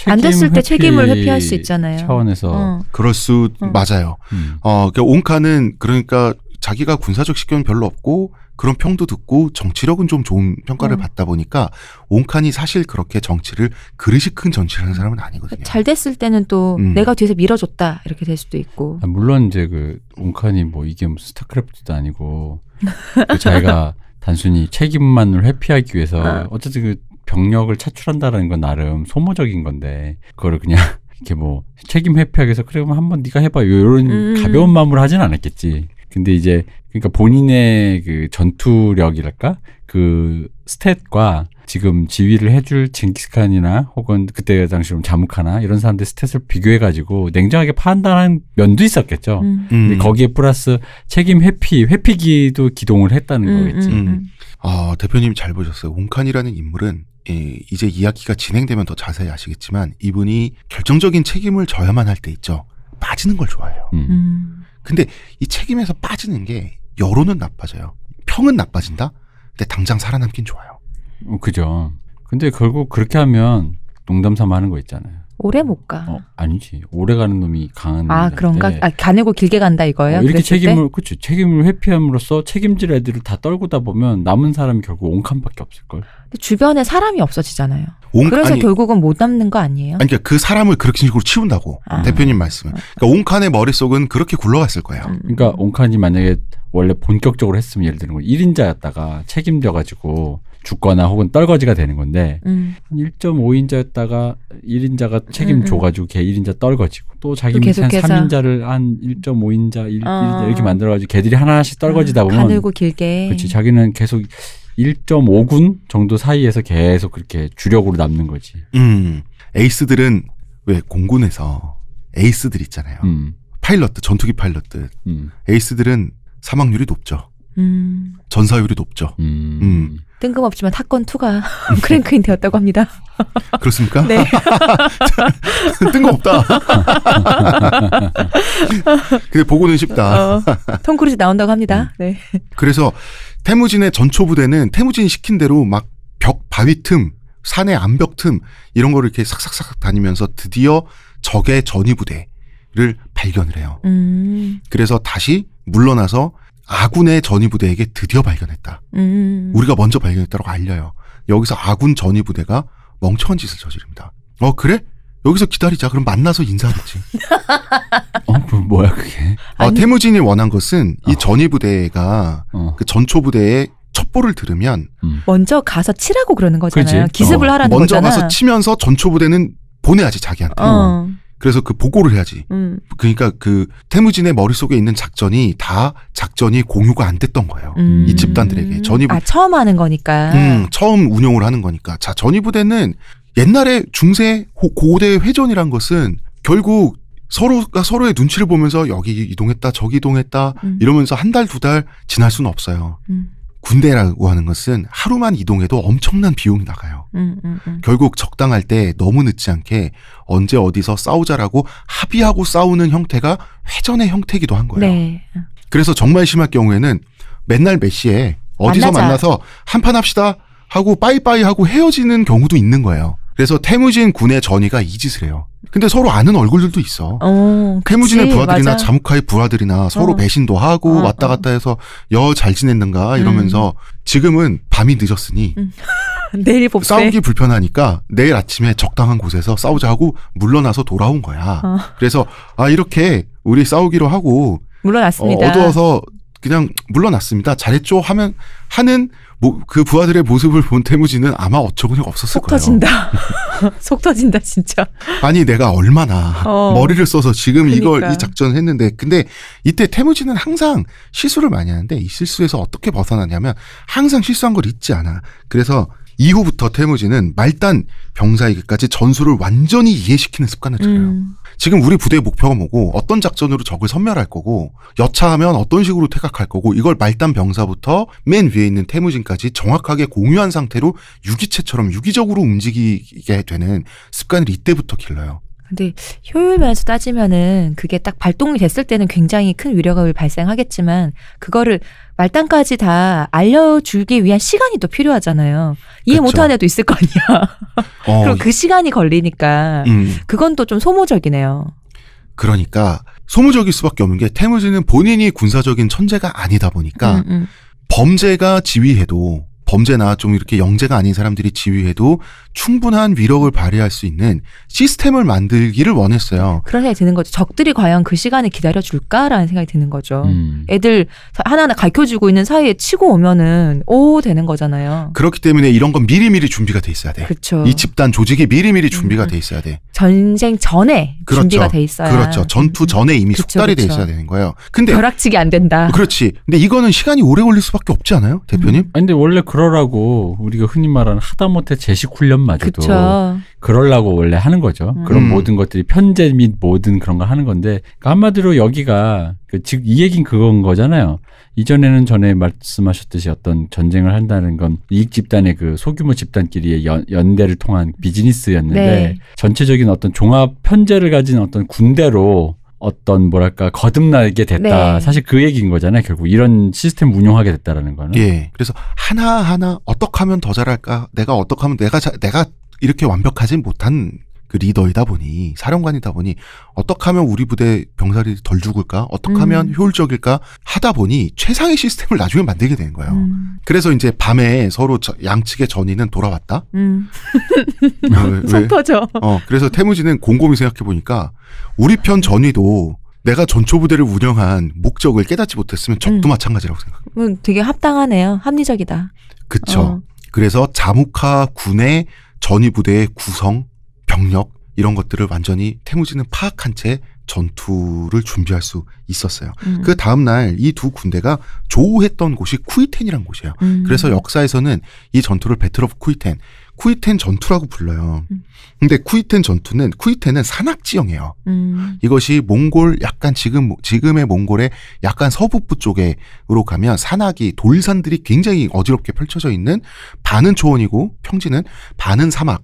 안 됐을 때 책임을 회피할 수 있잖아요. 차원에서 어. 그럴 수 어. 맞아요. 음. 어, 그러니까 온카는 그러니까 자기가 군사적 식견 별로 없고 그런 평도 듣고 정치력은 좀 좋은 평가를 음. 받다 보니까 온칸이 사실 그렇게 정치를 그릇이 큰 정치를 하는 사람은 아니거든요. 그러니까 잘 됐을 때는 또 음. 내가 뒤에서 밀어줬다 이렇게 될 수도 있고. 아, 물론 이제 그 온칸이 뭐 이게 무슨 스타크래프트도 아니고 그 자기가 단순히 책임만을 회피하기 위해서 어. 어쨌든 그 병력을 차출한다라는 건 나름 소모적인 건데 그거를 그냥 이렇게 뭐 책임 회피하기 위해서 그래 그럼 한번 네가 해봐 요런 음. 가벼운 마음으로 하진 않았겠지 근데 이제 그러니까 본인의 그 전투력이랄까 그 스탯과 지금 지휘를 해줄 징기스칸이나 혹은 그때 당시로 뭐 자무카나 이런 사람들 스탯을 비교해가지고 냉정하게 판단한 면도 있었겠죠. 음. 음. 근데 거기에 플러스 책임 회피 회피기도 기동을 했다는 음, 거겠지. 음, 음. 아 대표님 잘 보셨어요. 온칸이라는 인물은 예, 이제 이야기가 진행되면 더 자세히 아시겠지만 이분이 결정적인 책임을 져야만 할 때 있죠. 빠지는 걸 좋아해요. 음. 음. 근데 이 책임에서 빠지는 게 여론은 나빠져요. 평은 나빠진다. 근데 당장 살아남긴 좋아요. 어, 그죠. 근데 결국 그렇게 하면 농담 삼아 하는 거 있잖아요. 오래 못 가. 어, 아니지. 오래 가는 놈이 강한 아, 그런가? 아, 가늘고 길게 간다 이거예요? 어, 이렇게 책임을, 그치. 책임을 회피함으로써 책임질 애들을 다 떨구다 보면 남은 사람이 결국 온칸밖에 없을걸. 근데 주변에 사람이 없어지잖아요. 온, 그래서 아니, 결국은 못 남는 거 아니에요? 아니, 그러니까 그 사람을 그렇게 식으로 치운다고. 아. 대표님 말씀은. 그러니까 온칸의 머릿속은 그렇게 굴러갔을 거예요. 음. 그러니까 온칸이 만약에 원래 본격적으로 했으면 예를 들면 1인자였다가 뭐 책임져가지고 죽거나 혹은 떨거지가 되는 건데 음. 1.5인자였다가 1인자가 책임 음, 음. 줘가지고 걔 1인자 떨거지고 또 자기 밑에 3인자를 한 1.5인자 1, 어. 1인자 이렇게 만들어가지고 걔들이 하나씩 아, 떨거지다 보면 가늘고 길게 그렇지 자기는 계속 1.5군 정도 사이에서 계속 그렇게 주력으로 남는 거지. 음. 에이스들은 왜 공군에서 에이스들 있잖아요. 음. 파일럿들, 전투기 파일럿들. 음. 에이스들은 사망률이 높죠. 음. 전사율이 높죠. 음. 음. 뜬금없지만 타건 2가 크랭크인 되었다고 합니다. 그렇습니까? 네. 뜬금없다. 근데 보고는 싶다. 어, 톰 크루즈 나온다고 합니다. 음. 네. 그래서 태무진의 전초부대는 태무진이 시킨 대로 막 벽 바위 틈, 산의 암벽 틈 이런 거를 이렇게 싹싹싹 다니면서 드디어 적의 전위부대를 발견을 해요. 음. 그래서 다시 물러나서 아군의 전위부대에게 드디어 발견했다. 음. 우리가 먼저 발견했다고 알려요. 여기서 아군 전위부대가 멍청한 짓을 저지릅니다. 어 그래? 여기서 기다리자. 그럼 만나서 인사하겠지. 어, 그 뭐야 그게? 어, 태무진이 원한 것은 이 어. 전위부대가 어. 그 전초부대의 첩보를 들으면 음. 먼저 가서 치라고 그러는 거잖아요. 그치? 기습을 어. 하라는 먼저 거잖아. 먼저 가서 치면서 전초부대는 보내야지 자기한테. 어. 어. 그래서 그 보고를 해야지. 음. 그러니까 그 태무진의 머릿속에 있는 작전이 다 작전이 공유가 안 됐던 거예요. 음. 이 집단들에게. 전이부 아, 처음 하는 거니까. 음, 처음 운영을 하는 거니까. 자, 전이부대는 옛날에 중세 고대 회전이란 것은 결국 서로가 서로의 눈치를 보면서 여기 이동했다, 저기 이동했다 음. 이러면서 한 달, 두 달 지날 수는 없어요. 음. 군대라고 하는 것은 하루만 이동해도 엄청난 비용이 나가요. 음, 음, 음. 결국 적당할 때 너무 늦지 않게 언제 어디서 싸우자라고 합의하고 싸우는 형태가 회전의 형태기도 한 거예요. 네. 그래서 정말 심할 경우에는 맨날 몇 시에 어디서 만나자. 만나서 한판 합시다 하고 빠이빠이 하고 헤어지는 경우도 있는 거예요. 그래서 태무진 군의 전이가이 짓을 해요. 근데 서로 아는 얼굴들도 있어. 어, 태무진의 그치, 부하들이나 맞아. 자무카의 부하들이나 서로 어. 배신도 하고 어, 왔다 어. 갔다 해서 여 잘 지냈는가 이러면서 음. 지금은 밤이 늦었으니 음. 내일 법세. 싸우기 불편하니까 내일 아침에 적당한 곳에서 싸우자 하고 물러나서 돌아온 거야. 어. 그래서 아 이렇게 우리 싸우기로 하고 물러났습니다. 어, 어두워서 그냥 물러났습니다. 잘했죠 하면 하는 뭐, 그 부하들의 모습을 본 태무지는 아마 어처구니가 없었을 속 거예요. 속 터진다. 속 터진다 진짜. 아니 내가 얼마나 어. 머리를 써서 지금 그러니까. 이걸 이 작전을 했는데 근데 이때 태무지는 항상 실수를 많이 하는데 이 실수에서 어떻게 벗어나냐면 항상 실수한 걸 잊지 않아. 그래서 이후부터 태무진은 말단 병사에게까지 전술을 완전히 이해시키는 습관을 들여요. 음. 지금 우리 부대의 목표가 뭐고 어떤 작전으로 적을 섬멸할 거고 여차하면 어떤 식으로 퇴각할 거고 이걸 말단 병사부터 맨 위에 있는 태무진까지 정확하게 공유한 상태로 유기체처럼 유기적으로 움직이게 되는 습관을 이때부터 길러요. 근데 효율 면에서 따지면은 그게 딱 발동이 됐을 때는 굉장히 큰 위력을 발생하겠지만 그거를 말단까지 다 알려주기 위한 시간이 또 필요하잖아요. 이해 못하는 애도 있을 거 아니야. 어. 그럼 그 시간이 걸리니까 음. 그건 또 좀 소모적이네요. 그러니까 소모적일 수밖에 없는 게 태무지는 본인이 군사적인 천재가 아니다 보니까 음, 음. 범죄가 지휘해도 범죄나 좀 이렇게 영재가 아닌 사람들이 지휘해도 충분한 위력을 발휘할 수 있는 시스템을 만들기를 원했어요. 그런 생각이 드는 거죠. 적들이 과연 그 시간을 기다려줄까라는 생각이 드는 거죠. 음. 애들 하나하나 가르쳐주고 있는 사이에 치고 오면은 오 되는 거잖아요. 그렇기 때문에 이런 건 미리미리 준비가 돼 있어야 돼. 그렇죠. 이 집단 조직이 미리미리 음. 준비가 음. 돼 있어야 돼. 전쟁 전에 그렇죠. 준비가 돼 있어야. 그렇죠. 전투 음. 전에 이미 그렇죠, 숙달이 그렇죠. 돼 있어야 되는 거예요. 근데 벼락치기 안 된다. 그렇지. 근데 이거는 시간이 오래 걸릴 수밖에 없지 않아요, 대표님? 음. 아니 근데 원래 그런 그러라고 우리가 흔히 말하는 하다못해 제식 훈련마저도 그럴라고 원래 하는 거죠. 음. 그런 음. 모든 것들이 편제 및 모든 그런 걸 하는 건데 그러니까 한마디로 여기가 그 즉 이 얘긴 그건 거잖아요. 이전에는 전에 말씀하셨듯이 어떤 전쟁을 한다는 건 이익 집단의 그 소규모 집단끼리의 연, 대를 통한 비즈니스였는데 네. 전체적인 어떤 종합 편제를 가진 어떤 군대로 어떤 뭐랄까 거듭나게 됐다. 네. 사실 그 얘기인 거잖아요. 결국 이런 시스템 운용하게 됐다라는 거는. 예. 그래서 하나 하나 어떻게 하면 더 잘할까? 내가 어떻게 하면 내가 자, 내가 이렇게 완벽하지 못한 그 리더이다 보니 사령관이다 보니 어떻게 하면 우리 부대 병사들이 덜 죽을까 어떻게 하면 음. 효율적일까 하다 보니 최상의 시스템을 나중에 만들게 되는 거예요 음. 그래서 이제 밤에 서로 저, 양측의 전위는 돌아왔다 음. 왜, 왜? 어, 그래서 태무진은 곰곰이 생각해 보니까 우리 편전위도 내가 전초부대를 운영한 목적을 깨닫지 못했으면 적도 음. 마찬가지라고 생각합니 음, 되게 합당하네요. 합리적이다. 그쵸. 어. 그래서 자무카 군의 전위부대의 구성, 병력 이런 것들을 완전히 태무지는 파악한 채 전투를 준비할 수 있었어요. 음. 그 다음 날 이 두 군대가 조우했던 곳이 쿠이텐이란 곳이에요. 음. 그래서 역사에서는 이 전투를 배틀 오브 쿠이텐, 쿠이텐 전투라고 불러요. 음. 근데 쿠이텐 전투는 쿠이텐은 산악지형이에요. 음. 이것이 몽골 약간 지금 지금의 몽골의 약간 서북부 쪽에로 가면 산악이 돌산들이 굉장히 어지럽게 펼쳐져 있는 반은 초원이고 평지는 반은 사막,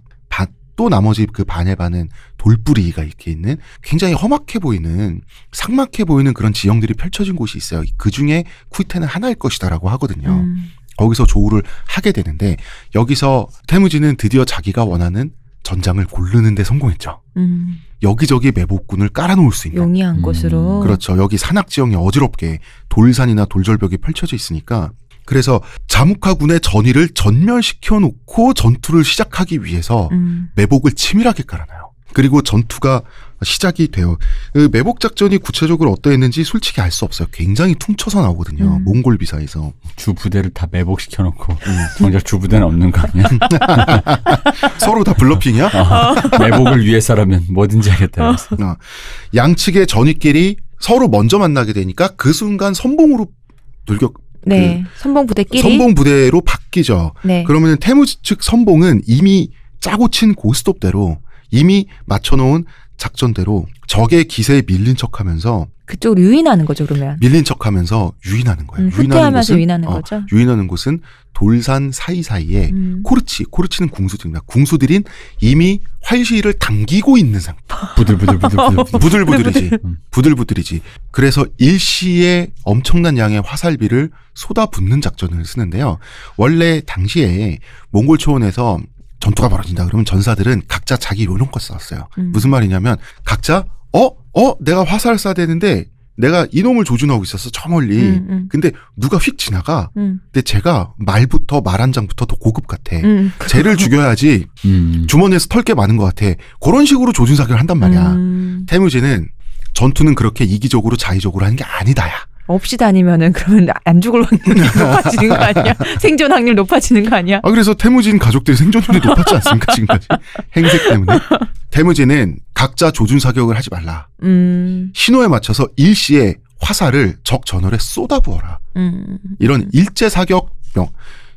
또 나머지 그 반의 반은 돌뿌리가 이렇게 있는 굉장히 험악해 보이는 상막해 보이는 그런 지형들이 펼쳐진 곳이 있어요. 그 중에 쿠이테는 하나일 것이다라고 하거든요. 음. 거기서 조우를 하게 되는데 여기서 태무지는 드디어 자기가 원하는 전장을 고르는데 성공했죠. 음. 여기저기 매복군을 깔아놓을 수 있는 용이한 음. 곳으로 그렇죠. 여기 산악 지형이 어지럽게 돌산이나 돌절벽이 펼쳐져 있으니까 그래서 자무카군의 전의를 전멸시켜 놓고 전투를 시작하기 위해서 음. 매복을 치밀하게 깔아놔요. 그리고 전투가 시작이 돼요. 그 매복 작전이 구체적으로 어떠했는지 솔직히 알 수 없어요. 굉장히 퉁쳐서 나오거든요. 음. 몽골 비사에서 주 부대를 다 매복시켜 놓고 음. 정작 주 부대는 없는 거 아니야? 서로 다 블러핑이야? 어. 어, 매복을 위해서라면 뭐든지 하겠다. 어. 어. 양측의 전위끼리 서로 먼저 만나게 되니까 그 순간 선봉으로 돌격 그 네. 그 선봉 부대끼리 선봉 부대로 바뀌죠. 네. 그러면은 태무 측 선봉은 이미 짜고 친 고스톱대로 이미 맞춰놓은 작전대로 적의 기세에 밀린 척하면서 그쪽으로 유인하는 거죠 그러면 밀린 척하면서 유인하는 거예요. 음, 유인하는 곳은 유인하는 어, 거죠. 유인하는 곳은 돌산 사이 사이에 음. 코르치, 코르치는 궁수들입니다. 궁수들인 이미 활시를 위 당기고 있는 상태. 부들부들부들부들 부들부들이지. 음. 부들부들이지. 그래서 일시에 엄청난 양의 화살비를 쏟아붓는 작전을 쓰는데요. 원래 당시에 몽골 초원에서 전투가 벌어진다 그러면 전사들은 각자 자기 요령껏 싸웠어요. 음. 무슨 말이냐면 각자 어어 내가 화살 쏴야 되는데 내가 이놈을 조준하고 있었어 저 멀리 음, 음. 근데 누가 휙 지나가 음. 근데 제가 말부터 말 한 장부터 더 고급 같아 쟤를 음. 죽여야지 음. 주머니에서 털게 많은 것 같아 그런 식으로 조준 사격을 한단 말이야 음. 태무지는 전투는 그렇게 이기적으로 자의적으로 하는 게 아니다야 없이 다니면은 그러면 안 죽을 확률이 높아지는 거 아니야? 생존 확률 높아지는 거 아니야? 아 그래서 태무진 가족들이 생존율이 높았지 않습니까 지금까지 행색 때문에 태무진은 각자 조준 사격을 하지 말라. 음. 신호에 맞춰서 일시에 화살을 적전월에 쏟아부어라. 음. 이런 일제 사격 명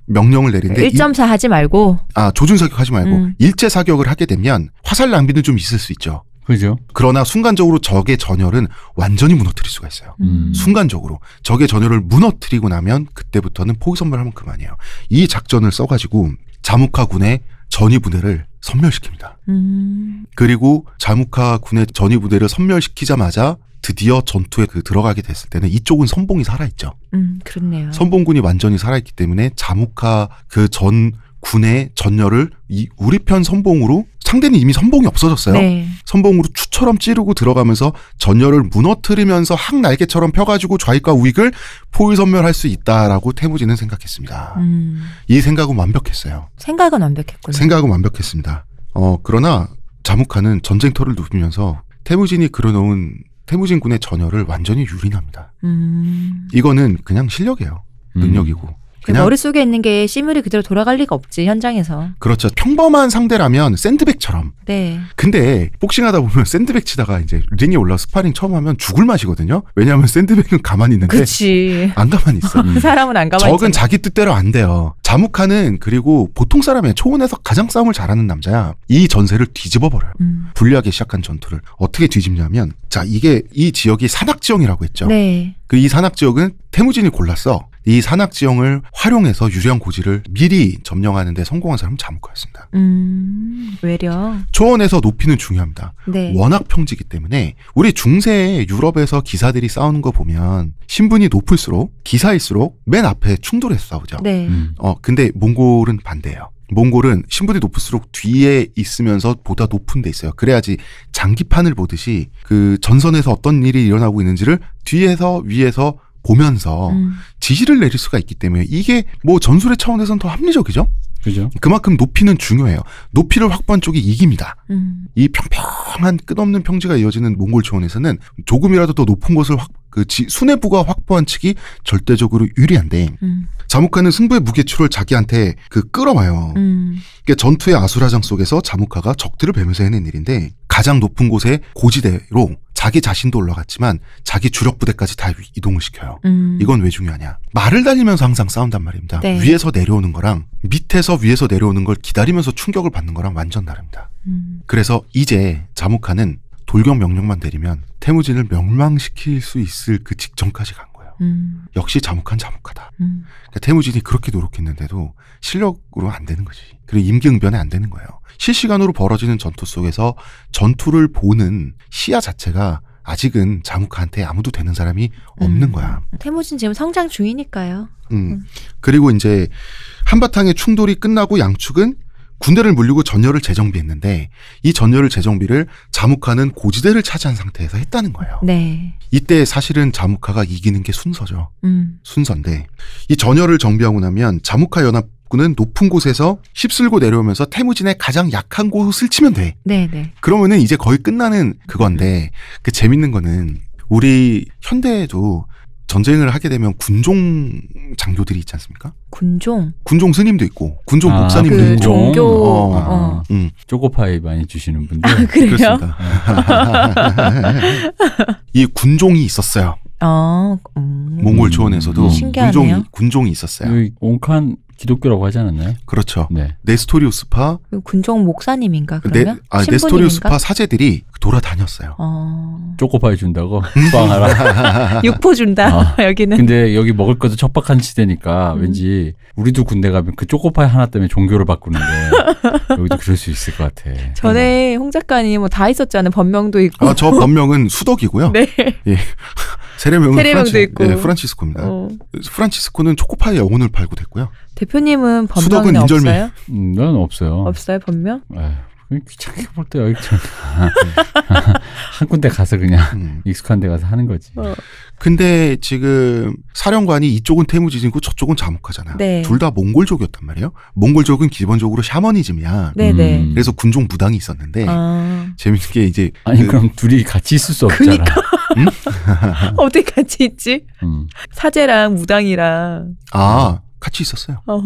명령을 내린데 1.4 하지 말고 아 조준 사격하지 말고 음. 일제 사격을 하게 되면 화살 낭비는 좀 있을 수 있죠. 그죠. 그러나 순간적으로 적의 전열은 완전히 무너뜨릴 수가 있어요. 음. 순간적으로 적의 전열을 무너뜨리고 나면 그때부터는 포기 선발하면 그만이에요. 이 작전을 써가지고 자무카 군의 전위 부대를 섬멸시킵니다. 음. 그리고 자무카 군의 전위 부대를 섬멸시키자마자 드디어 전투에 그 들어가게 됐을 때는 이쪽은 선봉이 살아있죠. 음, 그렇네요. 선봉군이 완전히 살아있기 때문에 자무카 그전 군의 전열을 이 우리 편 선봉으로 상대는 이미 선봉이 없어졌어요. 네. 선봉으로 추처럼 찌르고 들어가면서 전열을 무너뜨리면서 항 날개처럼 펴가지고 좌익과 우익을 포위선멸할 수 있다라고 태무진은 생각했습니다. 음. 이 생각은 완벽했어요. 생각은 완벽했군요. 생각은 완벽했습니다. 어 그러나 자무카는 전쟁터를 누비면서 태무진이 그려놓은 태무진 군의 전열을 완전히 유린합니다. 음. 이거는 그냥 실력이에요. 음. 능력이고. 음. 그 머릿속에 있는 게 시뮬이 그대로 돌아갈 리가 없지 현장에서. 그렇죠. 평범한 상대라면 샌드백처럼. 네. 근데 복싱하다 보면 샌드백 치다가 이제 링에 올라 스파링 처음 하면 죽을 맛이거든요. 왜냐하면 샌드백은 가만히 있는데 그치. 안 가만히 있어. 그 사람은 안 가만히. 적은 있잖아. 자기 뜻대로 안 돼요. 자무카는 그리고 보통 사람의 초원에서 가장 싸움을 잘하는 남자야. 이 전세를 뒤집어 버려요. 음. 불리하게 시작한 전투를 어떻게 뒤집냐면 자 이게 이 지역이 산악 지형이라고 했죠. 네. 그 이 산악 지역은 태무진이 골랐어. 이 산악 지형을 활용해서 유령 고지를 미리 점령하는 데 성공한 사람은 자무카였습니다. 음, 외려. 초원에서 높이는 중요합니다. 네. 워낙 평지기 때문에 우리 중세 유럽에서 기사들이 싸우는 거 보면 신분이 높을수록 기사일수록 맨 앞에 충돌해서 싸우죠. 네. 음. 어, 근데 몽골은 반대예요. 몽골은 신분이 높을수록 뒤에 있으면서 보다 높은 데 있어요. 그래야지 장기판을 보듯이 그 전선에서 어떤 일이 일어나고 있는지를 뒤에서 위에서 보면서 음. 지시를 내릴 수가 있기 때문에 이게 뭐 전술의 차원에서는 더 합리적이죠. 그죠. 그만큼 높이는 중요해요. 높이를 확보한 쪽이 이깁니다. 음. 이 평평한 끝없는 평지가 이어지는 몽골 지원에서는 조금이라도 더 높은 곳을 확, 그 지, 수뇌부가 확보한 측이 절대적으로 유리한데 음. 자무카는 승부의 무게추를 자기한테 그 끌어와요. 음. 그러니까 전투의 아수라장 속에서 자무카가 적들을 배면서 해낸 일인데 가장 높은 곳에 고지대로 자기 자신도 올라갔지만 자기 주력 부대까지 다 이동을 시켜요. 음. 이건 왜 중요하냐? 말을 달리면서 항상 싸운단 말입니다. 네. 위에서 내려오는 거랑 밑에서 위에서 내려오는 걸 기다리면서 충격을 받는 거랑 완전 다릅니다. 음. 그래서 이제 자무카는 돌격 명령만 내리면 태무진을 명망시킬 수 있을 그 직전까지 간 거예요. 음. 역시 자묵한자묵하다 음. 그러니까 태무진이 그렇게 노력했는데도 실력으로 안 되는 거지. 그리고 임기응변에 안 되는 거예요. 실시간으로 벌어지는 전투 속에서 전투를 보는 시야 자체가 아직은 자무카한테 아무도 되는 사람이 없는 음. 거야. 태무진 지금 성장 중이니까요. 음. 음. 그리고 이제 한바탕의 충돌이 끝나고 양측은 군대를 물리고 전열을 재정비했는데 이 전열을 재정비를 자무카는 고지대를 차지한 상태에서 했다는 거예요. 네. 이때 사실은 자무카가 이기는 게 순서죠. 음. 순서인데 이 전열을 정비하고 나면 자무카 연합군은 높은 곳에서 휩쓸고 내려오면서 태무진의 가장 약한 곳을 치면 돼. 네, 네. 그러면은 이제 거의 끝나는 그건데 그 재밌는 거는 우리 현대에도 전쟁을 하게 되면 군종 장교들이 있지 않습니까? 군종 군종 스님도 있고 군종 아, 목사님도 그 있고 종교 어, 어. 어, 어. 음. 초코파이 많이 주시는 분들 아, 그래요? 예. 이 군종이 있었어요. 어, 음. 몽골 초원에서도 음. 군종이, 군종이 있었어요. 온칸 기독교라고 하지 않았나요? 그렇죠. 네. 네스토리우스파 군종 목사님인가 네, 그러면? 네, 아, 네스토리우스파 사제들이 돌아다녔어요. 어... 초코파이 준다고 빵하라 육포 준다 어. 여기는. 근데 여기 먹을 것도 척박한 시대니까 음. 왠지 우리도 군대 가면 그 초코파이 하나 때문에 종교를 바꾸는데 여기도 그럴 수 있을 것 같아. 전에 네. 홍 작가님 뭐 다 있었잖아요. 번명도 있고. 아, 저 번명은 수덕이고요. 네. 예. 세례명은 세례명도 프란치, 있고. 예, 프란치스코입니다. 어. 프란치스코는 초코파이 영혼을 팔고 됐고요. 대표님은 수덕은 범명이 인절미. 음, 없어요. 없어요, 범명? 에 네. 음, 귀찮게 볼 때 여기저기 한 군데 가서 그냥 음. 익숙한 데 가서 하는 거지. 어. 근데 지금 사령관이 이쪽은 태무지진고 저쪽은 자목하잖아. 네. 둘다 몽골족이었단 말이에요. 몽골족은 기본적으로 샤머니즘이야. 네네. 네. 음. 그래서 군종 무당이 있었는데 아. 재밌게 이제 아니 그, 럼 둘이 같이 있을 수 없잖아. 그러니까. 음? 어떻게 같이 있지? 음. 사제랑 무당이랑. 아 같이 있었어요. 어,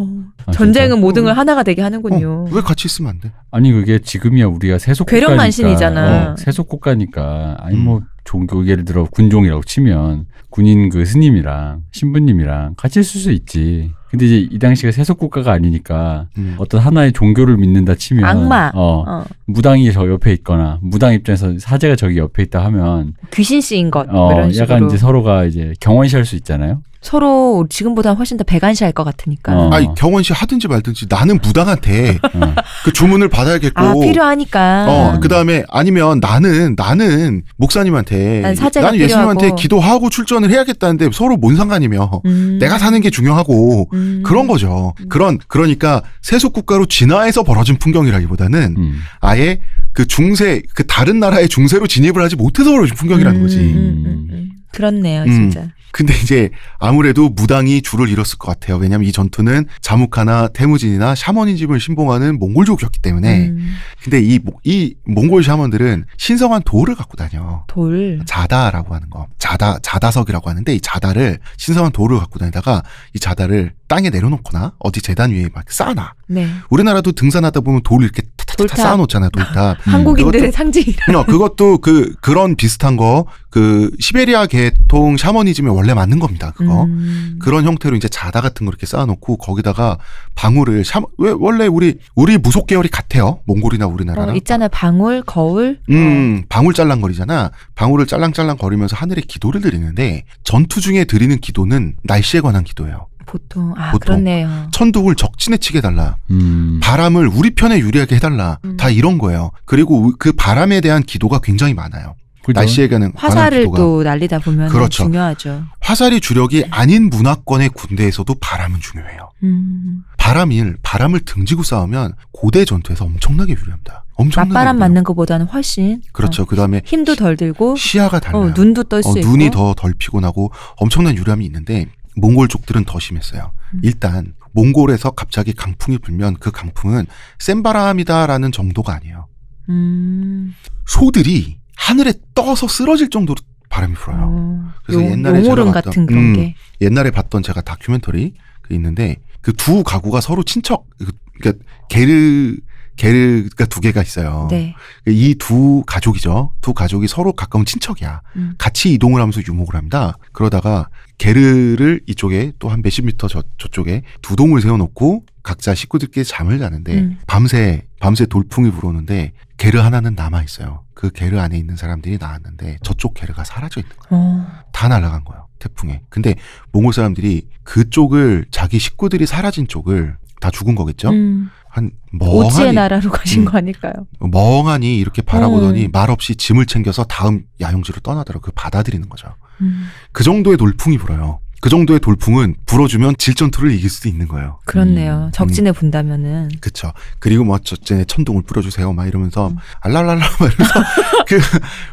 아, 전쟁은 진 모든 걸 어. 하나가 되게 하는군요. 어, 왜 같이 있으면 안 돼? 아니 그게 지금이야 우리가 세속 괴력만신이잖아. 어, 세속 국가니까 아니 뭐 종교 음. 그 예를 들어 군종이라고 치면 군인 그 스님이랑 신부님이랑 같이 있을 수 있지. 근데 이제 이 당시가 세속 국가가 아니니까 음. 어떤 하나의 종교를 믿는다 치면 악마. 어, 어. 무당이 저 옆에 있거나 무당 입장에서 사제가 저기 옆에 있다 하면 귀신씨인 것 어, 약간 이제 서로가 이제 경원시할 수 있잖아요. 서로 지금보다 훨씬 더 배관시할 것 같으니까. 어. 아니 경원 씨 하든지 말든지 나는 무당한테 어. 그 주문을 받아야겠고. 아 필요하니까. 어 그다음에 아니면 나는 나는 목사님한테 난 나는 예수님한테 기도하고 출전을 해야겠다는데 서로 뭔 상관이며 음. 내가 사는 게 중요하고 음. 그런 거죠. 음. 그런 그러니까 세속 국가로 진화해서 벌어진 풍경이라기보다는 음. 아예 그 중세 그 다른 나라의 중세로 진입을 하지 못해서 벌어진 풍경이라는 음, 거지. 그렇네요, 진짜. 근데 이제 아무래도 무당이 줄을 잃었을것 같아요. 왜냐하면 이 전투는 자무카나 태무진이나 샤머니즘을 신봉하는 몽골족이었기 때문에. 음. 근데 이, 이 몽골 샤먼들은 신성한 돌을 갖고 다녀. 돌. 자다라고 하는 거. 자다 자다석이라고 하는데 이 자다를 신성한 돌을 갖고 다니다가 이 자다를 땅에 내려놓거나 어디 재단 위에 막 쌓아놔. 네. 우리나라도 등산하다 보면 돌 이렇게 돌탑. 다 쌓아놓잖아요. 돌탑. 음. 한국인들의 상징이라. 그것도 그 그런 비슷한 거 그 시베리아 계통 샤머니즘에 원래 맞는 겁니다. 그거 음. 그런 형태로 이제 자다 같은 거 이렇게 쌓아놓고 거기다가 방울을 샤 왜, 원래 우리 우리 무속 계열이 같아요. 몽골이나 우리나라랑. 어, 있잖아 방울 거울. 음 방울 짤랑거리잖아. 방울을 짤랑짤랑 거리면서 하늘에 기도를 드리는데 전투 중에 드리는 기도는 날씨에 관한 기도예요. 보통 아 보통. 그렇네요. 천둥을 적진에 치게 달라. 음. 바람을 우리 편에 유리하게 해달라. 음. 다 이런 거예요. 그리고 그 바람에 대한 기도가 굉장히 많아요. 그렇죠. 날씨에게는 화살을 또 날리다 보면 그렇죠. 중요하죠. 화살이 주력이 네. 아닌 문화권의 군대에서도 바람은 중요해요. 음. 바람일 바람을 등지고 싸우면 고대 전투에서 엄청나게 유리합니다. 엄청나게 맞바람 맞는 것보다는 훨씬 그렇죠. 어. 그다음에 힘도 덜 들고 시야가 달라요. 어, 눈도 떨수 어, 눈이 더 덜 피곤하고 엄청난 유리함이 있는데 몽골 족들은 더 심했어요. 음. 일단 몽골에서 갑자기 강풍이 불면 그 강풍은 센 바람이다라는 정도가 아니에요. 음. 소들이 하늘에 떠서 쓰러질 정도로 바람이 불어요. 어. 그래서 용, 옛날에 제가 봤던, 같은 그런 음, 옛날에 봤던 제가 다큐멘터리 그 있는데 그 두 가구가 서로 친척 그, 그러니까 개를 개가 그러니까 두 개가 있어요. 네. 그 이두 가족이죠. 두 가족이 서로 가까운 친척이야. 음. 같이 이동을 하면서 유목을 합니다. 그러다가 게르를 이쪽에 또 한 몇십 미터 저, 저쪽에 두 동을 세워놓고 각자 식구들끼리 잠을 자는데 음. 밤새 밤새 돌풍이 불어오는데 게르 하나는 남아 있어요. 그 게르 안에 있는 사람들이 나왔는데 저쪽 게르가 사라져 있는 거예요. 오. 어. 다 날아간 거예요. 태풍에. 근데 몽골 사람들이 그쪽을 자기 식구들이 사라진 쪽을 다 죽은 거겠죠. 음. 한 멍하니 오지의 나라로 가신 음, 거 아닐까요? 멍하니 이렇게 바라보더니 음. 말없이 짐을 챙겨서 다음 야영지로 떠나더라고 그 받아들이는 거죠. 음. 그 정도의 돌풍이 불어요. 그 정도의 돌풍은 불어주면 질전투를 이길 수도 있는 거예요. 그렇네요. 음. 적진에 음. 본다면은. 그쵸. 그리고 뭐 적진에 천둥을 뿌려주세요. 막 이러면서 음. 알랄랄라 막 이러면서 그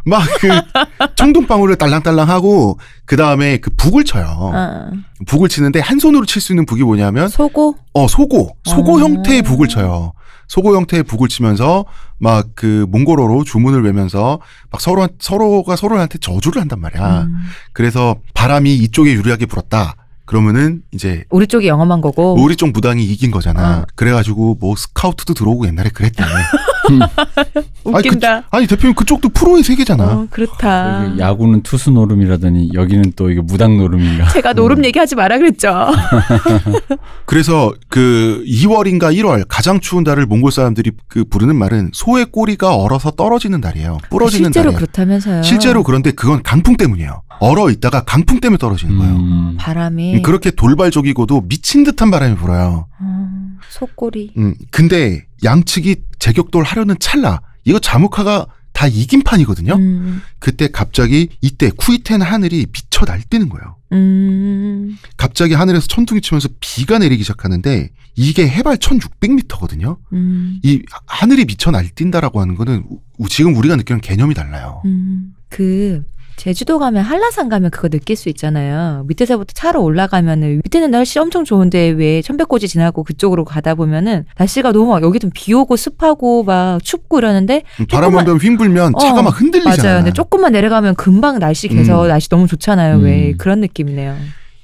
막그 천둥방울을 그 딸랑딸랑하고 그 다음에 그 북을 쳐요. 아. 북을 치는데 한 손으로 칠 수 있는 북이 뭐냐면 소고. 어 소고 소고 아. 형태의 북을 쳐요. 소고 형태의 북을 치면서 막 그 몽골어로 주문을 외면서 막 서로 서로가 서로한테 저주를 한단 말이야. 음. 그래서 바람이 이쪽에 유리하게 불었다. 그러면은 이제 우리 쪽이 영험한 거고 우리 쪽 무당이 이긴 거잖아. 어. 그래가지고 뭐 스카우트도 들어오고 옛날에 그랬다네. 음. 웃긴다. 아니, 그, 아니, 대표님 그쪽도 프로의 세계잖아. 어, 그렇다. 야구는 투수 노름이라더니 여기는 또 이게 무당 노름인가. 제가 노름 음. 얘기하지 마라 그랬죠. 그래서 그 2월인가 1월 가장 추운 달을 몽골 사람들이 그 부르는 말은 소의 꼬리가 얼어서 떨어지는 달이에요. 아, 부러지는 달. 실제로 달이에요. 그렇다면서요. 실제로 그런데 그건 강풍 때문이에요. 얼어 있다가 강풍 때문에 떨어지는 거예요. 음. 바람이 네. 그렇게 돌발적이고도 미친 듯한 바람이 불어요. 아, 속골이. 음, 근데 양측이 제격돌 하려는 찰나 이거 자무카가 다 이긴 판이거든요. 음. 그때 갑자기 이때 쿠이텐 하늘이 미쳐 날뛰는 거예요. 음. 갑자기 하늘에서 천둥이 치면서 비가 내리기 시작하는데 이게 해발 1600m거든요. 음. 이 하늘이 미쳐 날뛴다라고 하는 거는 지금 우리가 느끼는 개념이 달라요. 음. 그 제주도 가면 한라산 가면 그거 느낄 수 있잖아요. 밑에서부터 차로 올라가면은 밑에는 날씨 엄청 좋은데 왜 천백고지 지나고 그쪽으로 가다 보면은 날씨가 너무 막 여기 좀 비 오고 습하고 막 춥고 이러는데 음, 바람 한번 휘 불면 차가 어, 막 흔들리잖아요. 맞아요. 근데 조금만 내려가면 금방 날씨 개서 음. 날씨 너무 좋잖아요. 음. 왜 그런 느낌이네요.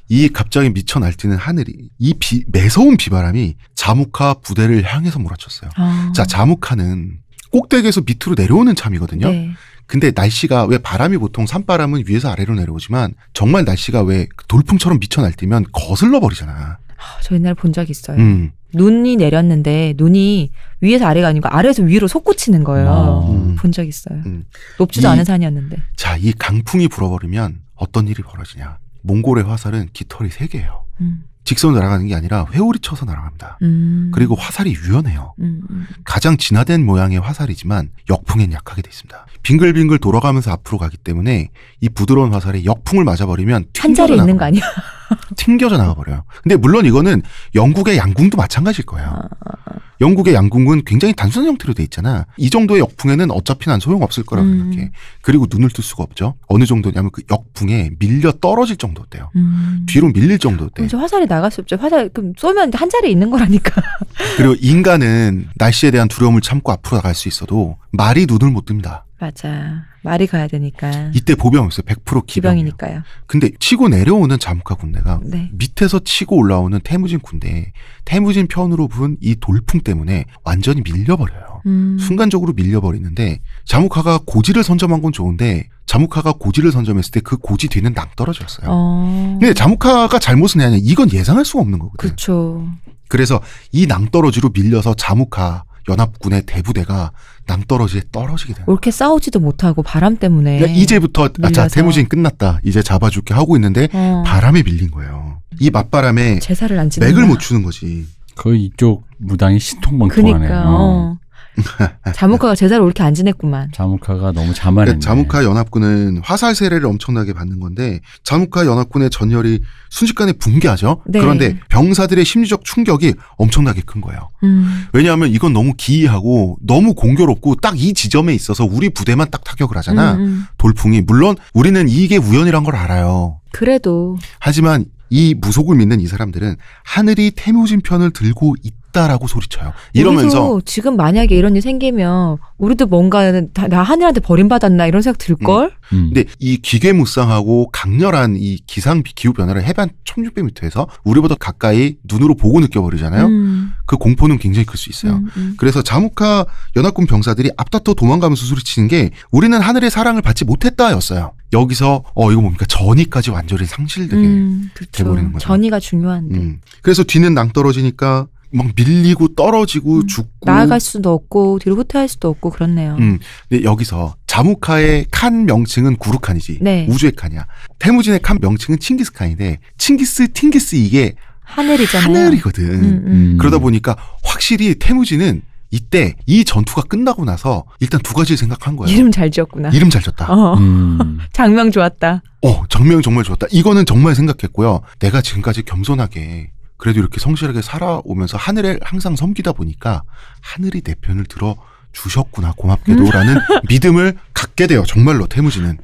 이 갑자기 미쳐 날뛰는 하늘이 이 비, 매서운 비바람이 자무카 부대를 향해서 몰아쳤어요. 아. 자, 자무카는 꼭대기에서 밑으로 내려오는 참이거든요. 네. 근데 날씨가 왜 바람이 보통 산바람은 위에서 아래로 내려오지만 정말 날씨가 왜 돌풍처럼 미쳐 날뛰면 거슬러 버리잖아. 아, 저옛날본 적 있어요. 음. 눈이 내렸는데 눈이 위에서 아래가 아니고 아래에서 위로 솟구치는 거예요. 음. 아. 본적 있어요. 음. 높지도 이, 않은 산이었는데. 자, 이 강풍이 불어버리면 어떤 일이 벌어지냐. 몽골의 화살은 깃털이 세개예요 음. 직선으로 날아가는 게 아니라 회오리 쳐서 날아갑니다. 음. 그리고 화살이 유연해요. 음, 음. 가장 진화된 모양의 화살이지만 역풍엔 약하게 돼 있습니다. 빙글빙글 돌아가면서 앞으로 가기 때문에 이 부드러운 화살에 역풍을 맞아버리면 한 자리에 있는 거 아니야? 튕겨져 나가버려요. 근데 물론 이거는 영국의 양궁도 마찬가지일 거예요. 아. 아, 아. 영국의 양궁은 굉장히 단순한 형태로 돼 있잖아. 이 정도의 역풍에는 어차피 난 소용없을 거라고 음. 생각해. 그리고 눈을 뜰 수가 없죠. 어느 정도냐면 그 역풍에 밀려 떨어질 정도돼요 음. 뒤로 밀릴 정도 돼. 이제 화살이 나갈 수 없죠. 화살 그럼 쏘면 한 자리에 있는 거라니까. 그리고 인간은 날씨에 대한 두려움을 참고 앞으로 나갈 수 있어도 말이 눈을 못 뜹니다. 맞아. 말이 가야 되니까. 이때 보병이었어요. 100% 기병이에요. 기병이니까요. 근데 치고 내려오는 자무카 군대가 네. 밑에서 치고 올라오는 태무진 군대, 태무진 편으로 부은 이 돌풍 때문에 완전히 밀려버려요. 음. 순간적으로 밀려버리는데 자무카가 고지를 선점한 건 좋은데 자무카가 고지를 선점했을 때 그 고지 뒤는 낭떨어졌어요. 어. 근데 자무카가 잘못은 아니야. 이건 예상할 수가 없는 거거든요. 그렇죠. 그래서 이 낭떨어지로 밀려서 자무카 연합군의 대부대가 남떨어지에 떨어지게 되는 옳게 싸우지도 못하고 바람 때문에 그러니까 이제부터 아, 자 태무진 끝났다 이제 잡아줄게 하고 있는데 어. 바람에 밀린 거예요 이 맞바람에 제사를 안 맥을 못 추는 거지 거 이쪽 무당이 신통망통하네요 그러니까. 어. 자무카가 제자를 렇게안 지냈구만. 자무카가 너무 자만했네. 그러니까 자무카 연합군은 화살 세례를 엄청나게 받는 건데 자무카 연합군의 전열이 순식간에 붕괴하죠. 네. 그런데 병사들의 심리적 충격이 엄청나게 큰 거예요. 음. 왜냐하면 이건 너무 기이하고 너무 공교롭고 딱 이 지점에 있어서 우리 부대만 딱 타격을 하잖아. 음. 음. 돌풍이 물론 우리는 이게 우연이란 걸 알아요. 그래도 하지만 이 무속을 믿는 이 사람들은 하늘이 태무진 편을 들고 있다라고 소리쳐요. 이러면서 지금 만약에 이런 일이 생기면 우리도 뭔가 나 하늘한테 버림받았나 이런 생각 들 걸. 음. 음. 근데 이 기계무쌍하고 강렬한 이 기상 기후 변화를 해변 1,600m에서 우리보다 가까이 눈으로 보고 느껴버리잖아요. 음. 그 공포는 굉장히 클 수 있어요. 음, 음. 그래서 자무카 연합군 병사들이 앞다퉈 도망가면서 소리치는 게 우리는 하늘의 사랑을 받지 못했다였어요. 여기서 어 이거 뭡니까 전이까지 완전히 상실되게 음, 그렇죠. 돼버리는 거죠. 전이가 중요한데. 음. 그래서 뒤는 낭떨어지니까 막 밀리고 떨어지고 음. 죽고 나아갈 수도 없고 뒤로 후퇴할 수도 없고 그렇네요. 음. 근데 여기서 자무카의 칸 명칭은 구루칸이지 네. 우주의 칸이야. 태무진의 칸 명칭은 칭기스칸인데 칭기스 팅기스 이게 하늘이잖아요. 하늘이거든. 음, 음. 그러다 보니까 확실히 태무진은 이때 이 전투가 끝나고 나서 일단 두 가지 를 생각한 거예요. 이름 잘 지었구나. 이름 잘 지었다. 어. 음. 장명 좋았다. 어, 장명이 정말 좋았다. 이거는 정말 생각했고요. 내가 지금까지 겸손하게 그래도 이렇게 성실하게 살아오면서 하늘에 항상 섬기다 보니까 하늘이 내 편을 들어 주셨구나 고맙게도라는 음. 믿음을 갖게 돼요 정말로 태무지는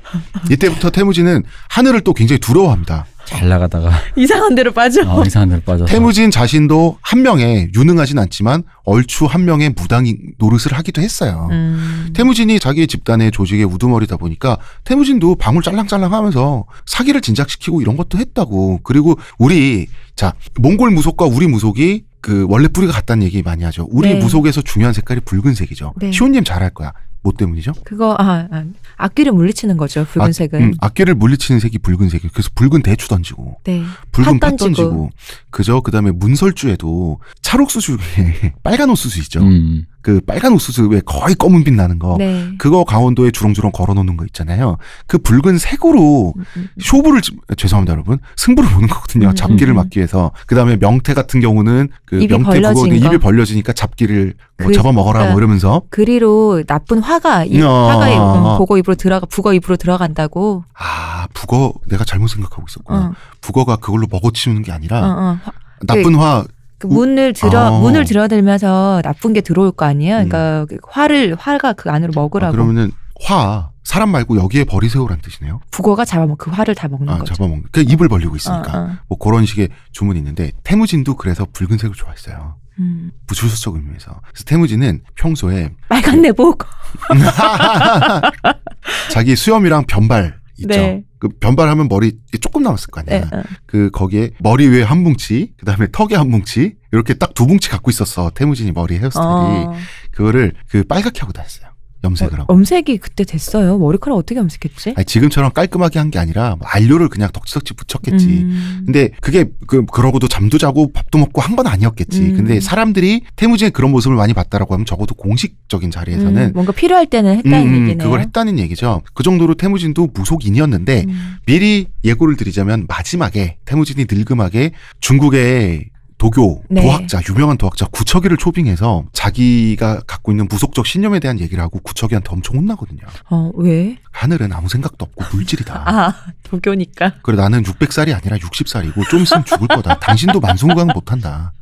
이때부터 태무지는 하늘을 또 굉장히 두려워합니다 잘 나가다가 이상한 데로 빠져. 어, 이상한 데로 빠져. 태무진 자신도 한명에 유능하진 않지만 얼추 한 명의 무당이 노릇을 하기도 했어요. 음. 태무진이 자기 집단의 조직의 우두머리다 보니까 태무진도 방울 짤랑짤랑하면서 사기를 진작시키고 이런 것도 했다고. 그리고 우리 자 몽골 무속과 우리 무속이 그 원래 뿌리가 같다는 얘기 많이 하죠. 우리 네. 무속에서 중요한 색깔이 붉은색이죠. 네. 시온님 잘할 거야. 뭐 때문이죠? 그거 아, 아 악귀를 물리치는 거죠. 붉은색은. 아, 음, 악귀를 물리치는 색이 붉은색이. 그래서 붉은 대추 던지고, 네. 붉은 팥 던지고. 던지고. 그죠. 그다음에 문설주에도 찰옥수수 에 빨간 옷수수 있죠. 음. 그 빨간 옷수수왜 거의 검은빛 나는 거 네. 그거 강원도에 주렁주렁 걸어놓는 거 있잖아요. 그 붉은 색으로 음, 음, 음. 쇼부를 아, 죄송합니다 여러분 승부를 보는 거거든요. 잡기를 막기 위해서 그 다음에 명태 같은 경우는 그 명태 그거 입이 벌려지니까 잡기를 뭐 그, 잡아먹어라 뭐 그러니까 이러면서 그리로 나쁜 화 화가 입, 어. 화가 입, 음, 보 입으로 들어가 북어 입으로 들어간다고. 아 북어 내가 잘못 생각하고 있었구나. 어. 북어가 그걸로 먹어치우는 게 아니라 어, 어. 그 나쁜 그, 화. 그 문을 들어 어. 문을 들어들면서 나쁜 게 들어올 거 아니에요. 음. 그러니까 음. 화를 화가 그 안으로 아, 먹으라고. 아, 그러면은 화 사람 말고 여기에 버리세요란 뜻이네요. 북어가 잡아먹 그 화를 다 먹는 아, 거죠. 잡아먹그 입을 벌리고 있으니까 어, 뭐 그런 식의 주문이 있는데 태무진도 그래서 붉은색을 좋아했어요. 음. 부출소적 의미에서. 그래서 태무지는 평소에 빨간 내복 자기 수염이랑 변발 있죠. 네. 그 변발하면 머리 조금 남았을 거 아니야. 네, 어. 그 거기에 머리 위에 한 뭉치, 그다음에 턱에 한 뭉치 이렇게 딱 두 뭉치 갖고 있었어. 태무진이 머리 헤어스타일이 어. 그거를 그 빨갛게 하고 다녔어요. 염색을 어, 하고. 염색이 그때 됐어요. 머리카락 어떻게 염색했지? 아니, 지금처럼 깔끔하게 한 게 아니라 안료를 뭐 그냥 덕지덕지 붙였겠지. 음. 근데 그게 그 그러고도 잠도 자고 밥도 먹고 한 건 아니었겠지. 음. 근데 사람들이 태무진의 그런 모습을 많이 봤다라고 하면 적어도 공식적인 자리에서는 음. 뭔가 필요할 때는 했다는 음, 음, 얘기네요. 그걸 했다는 얘기죠. 그 정도로 태무진도 무속인이었는데 음. 미리 예고를 드리자면 마지막에 태무진이 늙음하게 중국의 도교 네. 도학자 유명한 도학자 구척이를 초빙해서 자기가 갖고 있는 무속적 신념에 대한 얘기를 하고 구척이한테 엄청 혼나거든요. 어 왜? 하늘은 아무 생각도 없고 물질이다. 아 도교니까. 그래 나는 600살이 아니라 60살이고 좀 있으면 죽을 거다. 당신도 만성구강 못한다.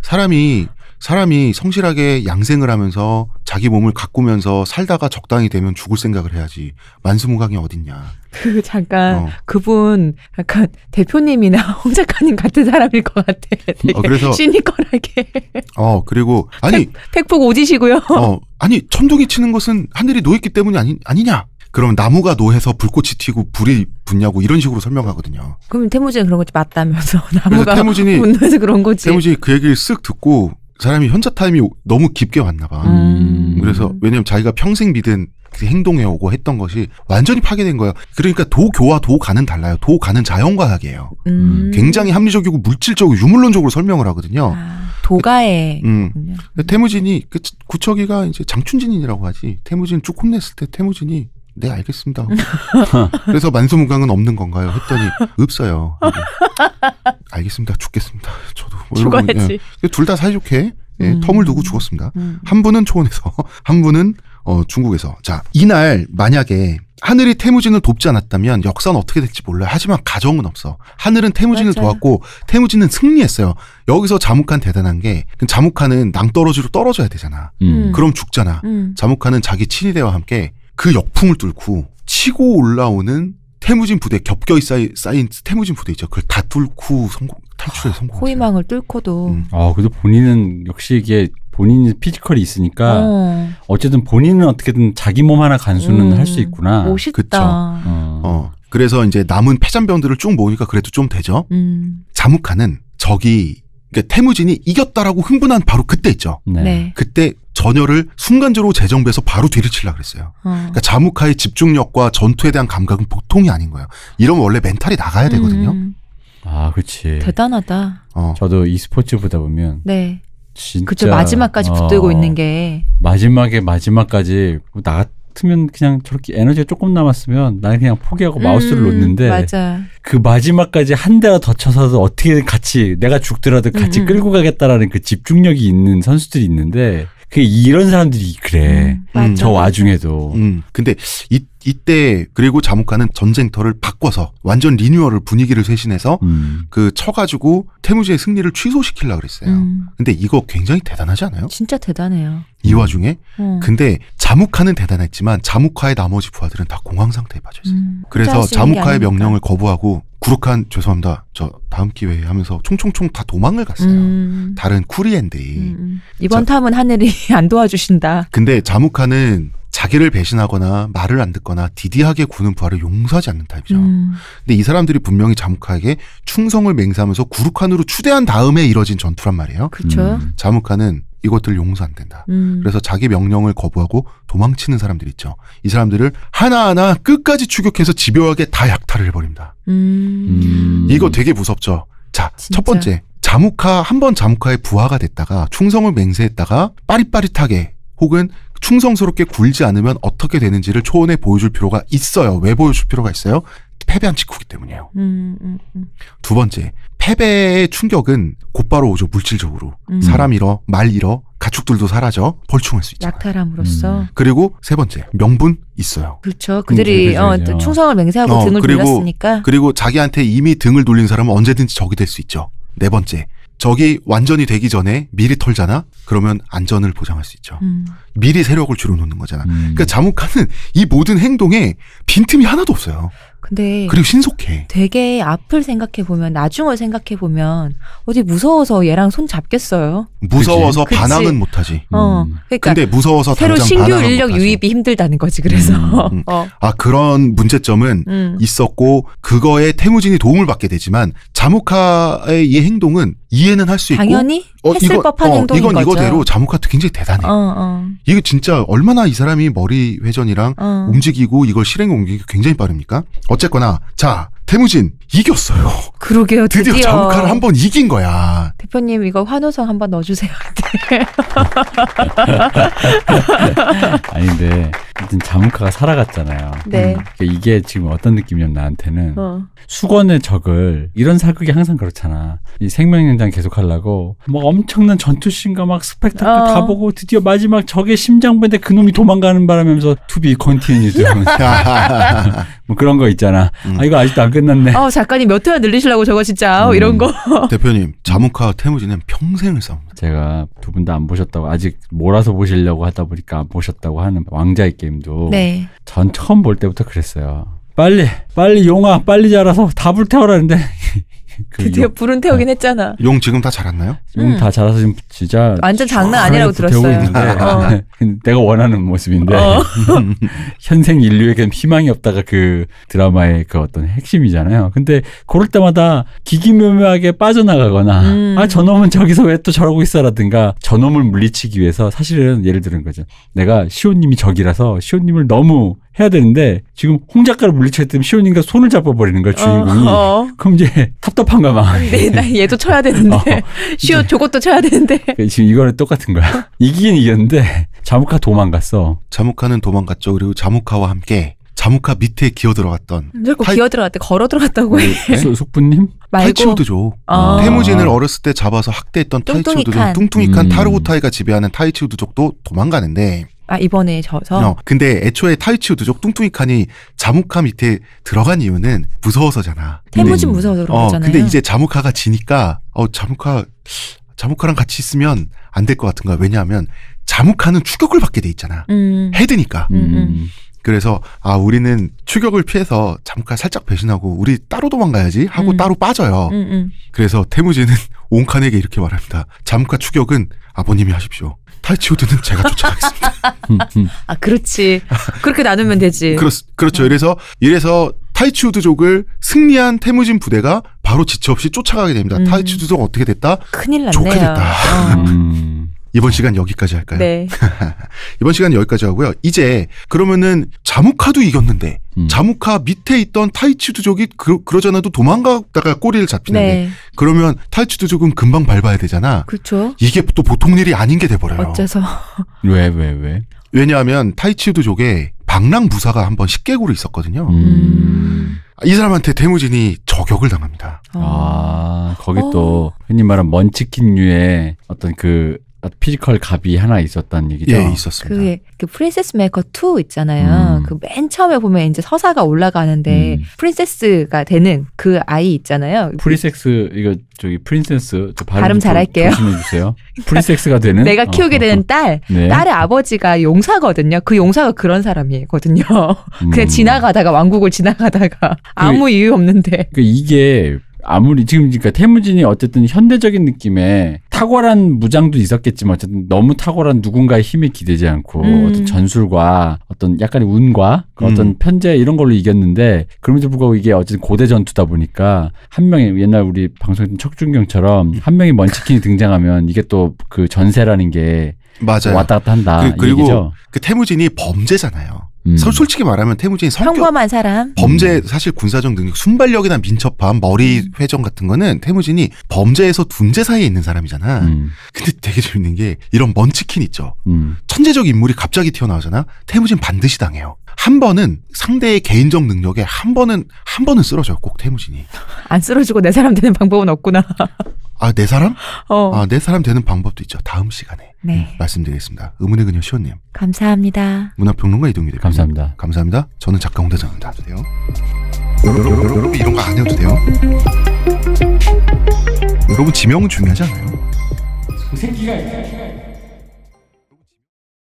사람이 사람이 성실하게 양생을 하면서 자기 몸을 가꾸면서 살다가 적당히 되면 죽을 생각을 해야지 만수무강이 어딨냐. 그 잠깐 어. 그분 약간 대표님이나 홍 작가님 같은 사람일 것 같아. 어, 그래서 시니컬하게. 어 그리고 아니 팩폭 오지시고요. 어 아니 천둥이 치는 것은 하늘이 놓여 기 때문이 아니 아니냐. 그럼 나무가 노해서 불꽃이 튀고 불이 붙냐고 이런 식으로 설명하거든요. 그럼 태무진 그런 거지 맞다면서 나무가 태무진이 분해서 그런 거지. 태무진이 그 얘기를 쓱 듣고 사람이 현자 타임이 너무 깊게 왔나 봐. 음. 그래서 왜냐면 자기가 평생 믿은 그 행동에오고 했던 것이 완전히 파괴된 거야 그러니까 도교와 도가는 달라요. 도가는 자연과학이에요. 음. 굉장히 합리적이고 물질적이고 유물론적으로 설명을 하거든요. 아, 도가에. 음. 태무진이 그 구척이가 이제 장춘진이라고 하지. 태무진 쭉 혼냈을 때 태무진이 네 알겠습니다. 그래서 만수무강은 없는 건가요? 했더니 없어요. 음. 알겠습니다. 죽겠습니다. 저도 뭐 죽어야지. 예. 둘다 사이좋게 예, 음. 텀을 두고 죽었습니다. 음. 한 분은 초원에서, 한 분은 어, 중국에서. 자, 이날 만약에 하늘이 태무진을 돕지 않았다면 역사는 어떻게 될지 몰라. 하지만 가정은 없어. 하늘은 태무진을 맞아요. 도왔고 태무진은 승리했어요. 여기서 자무칸 대단한 게 그 자무칸은 낭떠러지로 떨어져야 되잖아. 음. 그럼 죽잖아. 음. 자무칸은 자기 친위대와 함께 그 역풍을 뚫고 치고 올라오는 태무진 부대 겹겹이 쌓인, 쌓인 태무진 부대 있죠. 그걸 다 뚫고 성공 탈출에 아, 성공. 호위망을 뚫고도. 음. 아 그래도 본인은 역시 이게 본인이 피지컬이 있으니까 어. 어쨌든 본인은 어떻게든 자기 몸 하나 간수는 음. 할수 있구나. 멋있다. 그쵸. 어. 어. 그래서 이제 남은 패잔병들을 쭉 모으니까 그래도 좀 되죠. 음. 자무카는 적이 그러니까 태무진이 이겼다라고 흥분한 바로 그때 있죠. 네. 네. 그때 전열을 순간적으로 재정비해서 바로 뒤를 치려 그랬어요. 어. 그러니까 자무카의 집중력과 전투에 대한 감각은 보통이 아닌 거예요. 이러면 원래 멘탈이 나가야 되거든요. 음. 아, 그렇지. 대단하다. 어. 저도 e스포츠 보다 보면 네. 진짜 그쵸 마지막까지 붙들고 어. 있는 게 마지막에 마지막까지 나갔 같으면 그냥 저렇게 에너지가 조금 남았으면 나는 그냥 포기하고 마우스를 음, 놓는데 맞아. 그 마지막까지 한 대라 더 쳐서도 어떻게든 같이 내가 죽더라도 같이 음, 음. 끌고 가겠다라는 그 집중력이 있는 선수들이 있는데 그 이런 사람들이 그래. 음. 음 저 와중에도. 음. 근데 이 이때 그리고 자무카는 전쟁터를 바꿔서 완전 리뉴얼을 분위기를 쇄신해서 음. 그쳐 가지고 태무지의 승리를 취소시키려 그랬어요. 음. 근데 이거 굉장히 대단하지 않아요? 진짜 대단해요. 이 와중에 음. 근데 자무카는 대단했지만 자무카의 나머지 부하들은 다 공황 상태에 빠져 있어요. 음. 그래서 자무카의 명령을 거부하고 구룩한 죄송합니다. 저 다음 기회에 하면서 총총총 다 도망을 갔어요. 음. 다른 쿠리엔들이 음. 음. 이번 자, 탐은 하늘이 안 도와주신다. 근데 자무카는 자기를 배신하거나 말을 안 듣거나 디디하게 구는 부하를 용서하지 않는 타입이죠. 음. 근데 이 사람들이 분명히 자무카에게 충성을 맹세하면서 구룩한으로 추대한 다음에 이뤄진 전투란 말이에요. 그렇죠. 자무카는 이것들 용서 안 된다. 음. 그래서 자기 명령을 거부하고 도망치는 사람들 있죠. 이 사람들을 하나하나 끝까지 추격해서 집요하게 다 약탈을 해버립니다. 음. 이거 되게 무섭죠. 자, 진짜? 첫 번째. 자무카, 한 번 자무카의 부하가 됐다가 충성을 맹세했다가 빠릿빠릿하게 혹은 충성스럽게 굴지 않으면 어떻게 되는지를 초원에 보여줄 필요가 있어요. 왜 보여줄 필요가 있어요? 패배한 직후기 때문이에요. 음, 음, 음. 두 번째, 패배의 충격은 곧바로 오죠 물질적으로 음. 사람 잃어 말 잃어 가축들도 사라져 벌충할 수 있죠. 약탈함으로써. 음. 그리고 세 번째 명분 있어요. 그렇죠. 그들이 음, 어, 어, 충성을 맹세하고 어, 등을 그리고, 돌렸으니까. 그리고 자기한테 이미 등을 돌린 사람은 언제든지 적이 될 수 있죠. 네 번째 적이 완전히 되기 전에 미리 털잖아. 그러면 안전을 보장할 수 있죠. 음. 미리 세력을 줄여놓는 거잖아. 음. 그러니까 자무카는 이 모든 행동에 빈틈이 하나도 없어요. 근데 그리고 신속해. 되게 앞을 생각해 보면 나중을 생각해 보면 어디 무서워서 얘랑 손 잡겠어요? 무서워서 그치? 반항은 못 하지. 어. 음. 그러니까 근데 무서워서 새로 신규 인력 유입이 힘들다는 거지. 그래서. 음, 음. 음. 어. 아, 그런 문제점은 음. 있었고 그거에 태무진이 도움을 받게 되지만 자모카의 이 행동은 이해는 할 수 있고 당연히 어, 했을 이거, 법한 어, 행동인 이건 거죠. 이거대로 자모카트 굉장히 대단해. 어, 어. 이게 진짜 얼마나 이 사람이 머리 회전이랑 어. 움직이고 이걸 실행 공격이 굉장히 빠릅니까? 어쨌거나 자 태무진 이겼어요. 그러게요. 드디어, 드디어 자욱카를 한 번 이긴 거야. 대표님 이거 환호성 한번 넣어주세요. 아니 데 아무튼 자욱카가 살아갔잖아요. 네. 음, 그러니까 이게 지금 어떤 느낌이냐면 나한테는 어. 수건의 적을 이런 사극이 항상 그렇잖아. 이 생명연장 계속하려고 막 뭐 엄청난 전투씬과 막 스펙타클 어. 다 보고 드디어 마지막 적의 심장부인데 그놈이 도망가는 바람에면서 투비 컨티뉴드 뭐 그런 거 있잖아. 음. 아 이거 아직도 안 끝났네. 아 작가님 몇 회나 늘리시려고 저거 진짜 어, 음. 이런 거. 대표님 자무카 태무지는 평생을 싸웁 제가 두 분 다 안 보셨다고 아직 몰아서 보시려고 하다 보니까 안 보셨다고 하는 왕자의 게임도 네. 전 처음 볼 때부터 그랬어요. 빨리 빨리 용아 빨리 자라서 다 불태워라는데 그 드디어 그 용, 불은 태우긴 어, 했잖아. 용 지금 다 자랐나요? 용다 음. 자라서 지금 진짜 완전 장난 아니라고 들었어요. 있는데, 어. 네. 내가 원하는 모습인데 어. 현생 인류에겐 희망이 없다가 그 드라마의 그 어떤 핵심이잖아요. 근데 그럴 때마다 기기묘묘하게 빠져나가거나 음. 아 저놈은 저기서 왜 또 저러고 있어라든가 저놈을 물리치기 위해서 사실은 예를 들은 거죠. 내가 시온님이 적이라서 시온님을 너무 해야 되는데 지금 홍 작가를 물리쳤더니 시온님과 손을 잡아버리는 거야 주인공이. 어, 어. 그럼 이제 답답한가 막. 네, 나 얘도 쳐야 되는데 어, 시온 저것도 쳐야 되는데. 그러니까 지금 이거는 똑같은 거야. 이기긴 이겼는데 자무카 도망갔어. 자무카는 도망갔죠. 그리고 자무카와 함께 자무카 밑에 기어 들어갔던. 그리 타이... 기어 들어갔대. 걸어 들어갔다고 해. 네? 속부님? 타이치우드죠. 아. 태무진을 어렸을 때 잡아서 학대했던 타이치우드죠. 뚱뚱이칸 음. 타르고타이가 지배하는 타이치우드족도 도망가는데 아 이번에 져서. 어, 근데 애초에 타이치오 두족 뚱뚱이 칸이 자무카 밑에 들어간 이유는 무서워서잖아. 태무진 음. 무서워서 그런 어, 거잖아요. 근데 이제 자무카가 지니까 어 자무카 자무카랑 같이 있으면 안 될 것 같은 거야. 왜냐하면 자무카는 추격을 받게 돼 있잖아. 음. 헤드니까. 음, 음. 음. 그래서 아 우리는 추격을 피해서 자무카 살짝 배신하고 우리 따로 도망가야지 하고 음. 따로 빠져요. 그래서 태무진은 온칸에게 이렇게 말합니다. 자무카 추격은 아버님이 하십시오. 타이치우드는 제가 쫓아가겠습니다. 음, 음. 아 그렇지. 그렇게 나누면 되지. 그렇 그렇죠. 이래서 이래서 타이치우드족을 승리한 태무진 부대가 바로 지체 없이 쫓아가게 됩니다. 음. 타이치우드족 어떻게 됐다? 큰일 났네요. 좋게 됐다. 어. 음. 이번 시간 여기까지 할까요? 네. 이번 시간 여기까지 하고요. 이제 그러면은 자무카도 이겼는데 음. 자무카 밑에 있던 타이치두족이 그, 러잖아도 도망가다가 꼬리를 잡히는데 네. 그러면 타이치두족은 금방 밟아야 되잖아. 그렇죠. 이게 또 보통 일이 아닌 게 돼버려요. 어째서? 왜 왜, 왜? 왜냐하면 타이치두족에 방랑 부사가 한 번 식객으로 있었거든요. 음. 이 사람한테 대무진이 저격을 당합니다. 아, 어. 거기 또 어. 흔히 말하는 먼치킨류의 어떤 그 아, 피지컬 갑이 하나 있었다는 얘기죠. 예, 있었습니다. 그게 그 프린세스 메이커 2 있잖아요. 음. 그맨 처음에 보면 이제 서사가 올라가는데 음. 프린세스가 되는 그 아이 있잖아요. 프린세스 이거 저기 프린세스 저 발음, 발음 잘할게요. 조심해 주세요. 그러니까 프린세스가 되는 내가 어, 키우게 어, 어, 되는 딸. 네. 딸의 아버지가 용사거든요. 그 용사가 그런 사람이거든요. 그냥 음. 지나가다가 왕국을 지나가다가 그 아무 이유 없는데. 그 이게 아무리 지금 그러니까 태무진이 어쨌든 현대적인 느낌의 탁월한 무장도 있었겠지만 어쨌든 너무 탁월한 누군가의 힘에 기대지 않고 음. 어떤 전술과 어떤 약간의 운과 그 어떤 음. 편제 이런 걸로 이겼는데 그럼에도 불구하고 이게 어쨌든 고대 전투다 보니까 한명의 옛날 우리 방송했던 척준경처럼 음. 한명의 먼치킨이 등장하면 이게 또 그 전세라는 게 맞아요. 왔다 갔다 한다. 그, 리고그 태무진이 범죄잖아요. 음. 솔직히 말하면 태무진이 성격 평범한 사람 범죄 음. 사실 군사적 능력 순발력이나 민첩함 머리 음. 회전 같은 거는 태무진이 범죄에서 둔재 사이에 있는 사람이잖아 음. 근데 되게 재밌는 게 이런 먼치킨 있죠 음. 천재적 인물이 갑자기 튀어나오잖아 태무진 반드시 당해요 한 번은 상대의 개인적 능력에 한 번은 한 번은 쓰러져꼭 태무진이. 안 쓰러지고 내 사람 되는 방법은 없구나. 아, 내 사람? 어. 아, 내 사람 되는 방법도 있죠. 다음 시간에 네. 음, 말씀드리겠습니다. 의문의 그녀 시원님. 감사합니다. 문화평론가 이동규 대표. 감사합니다. 감사합니다. 저는 작가 홍대장입니다. 돼요. 여러분, 여러분 이런 거 안 해도 돼요. 여러분 지명은 중요하지 않아요? 그 새끼가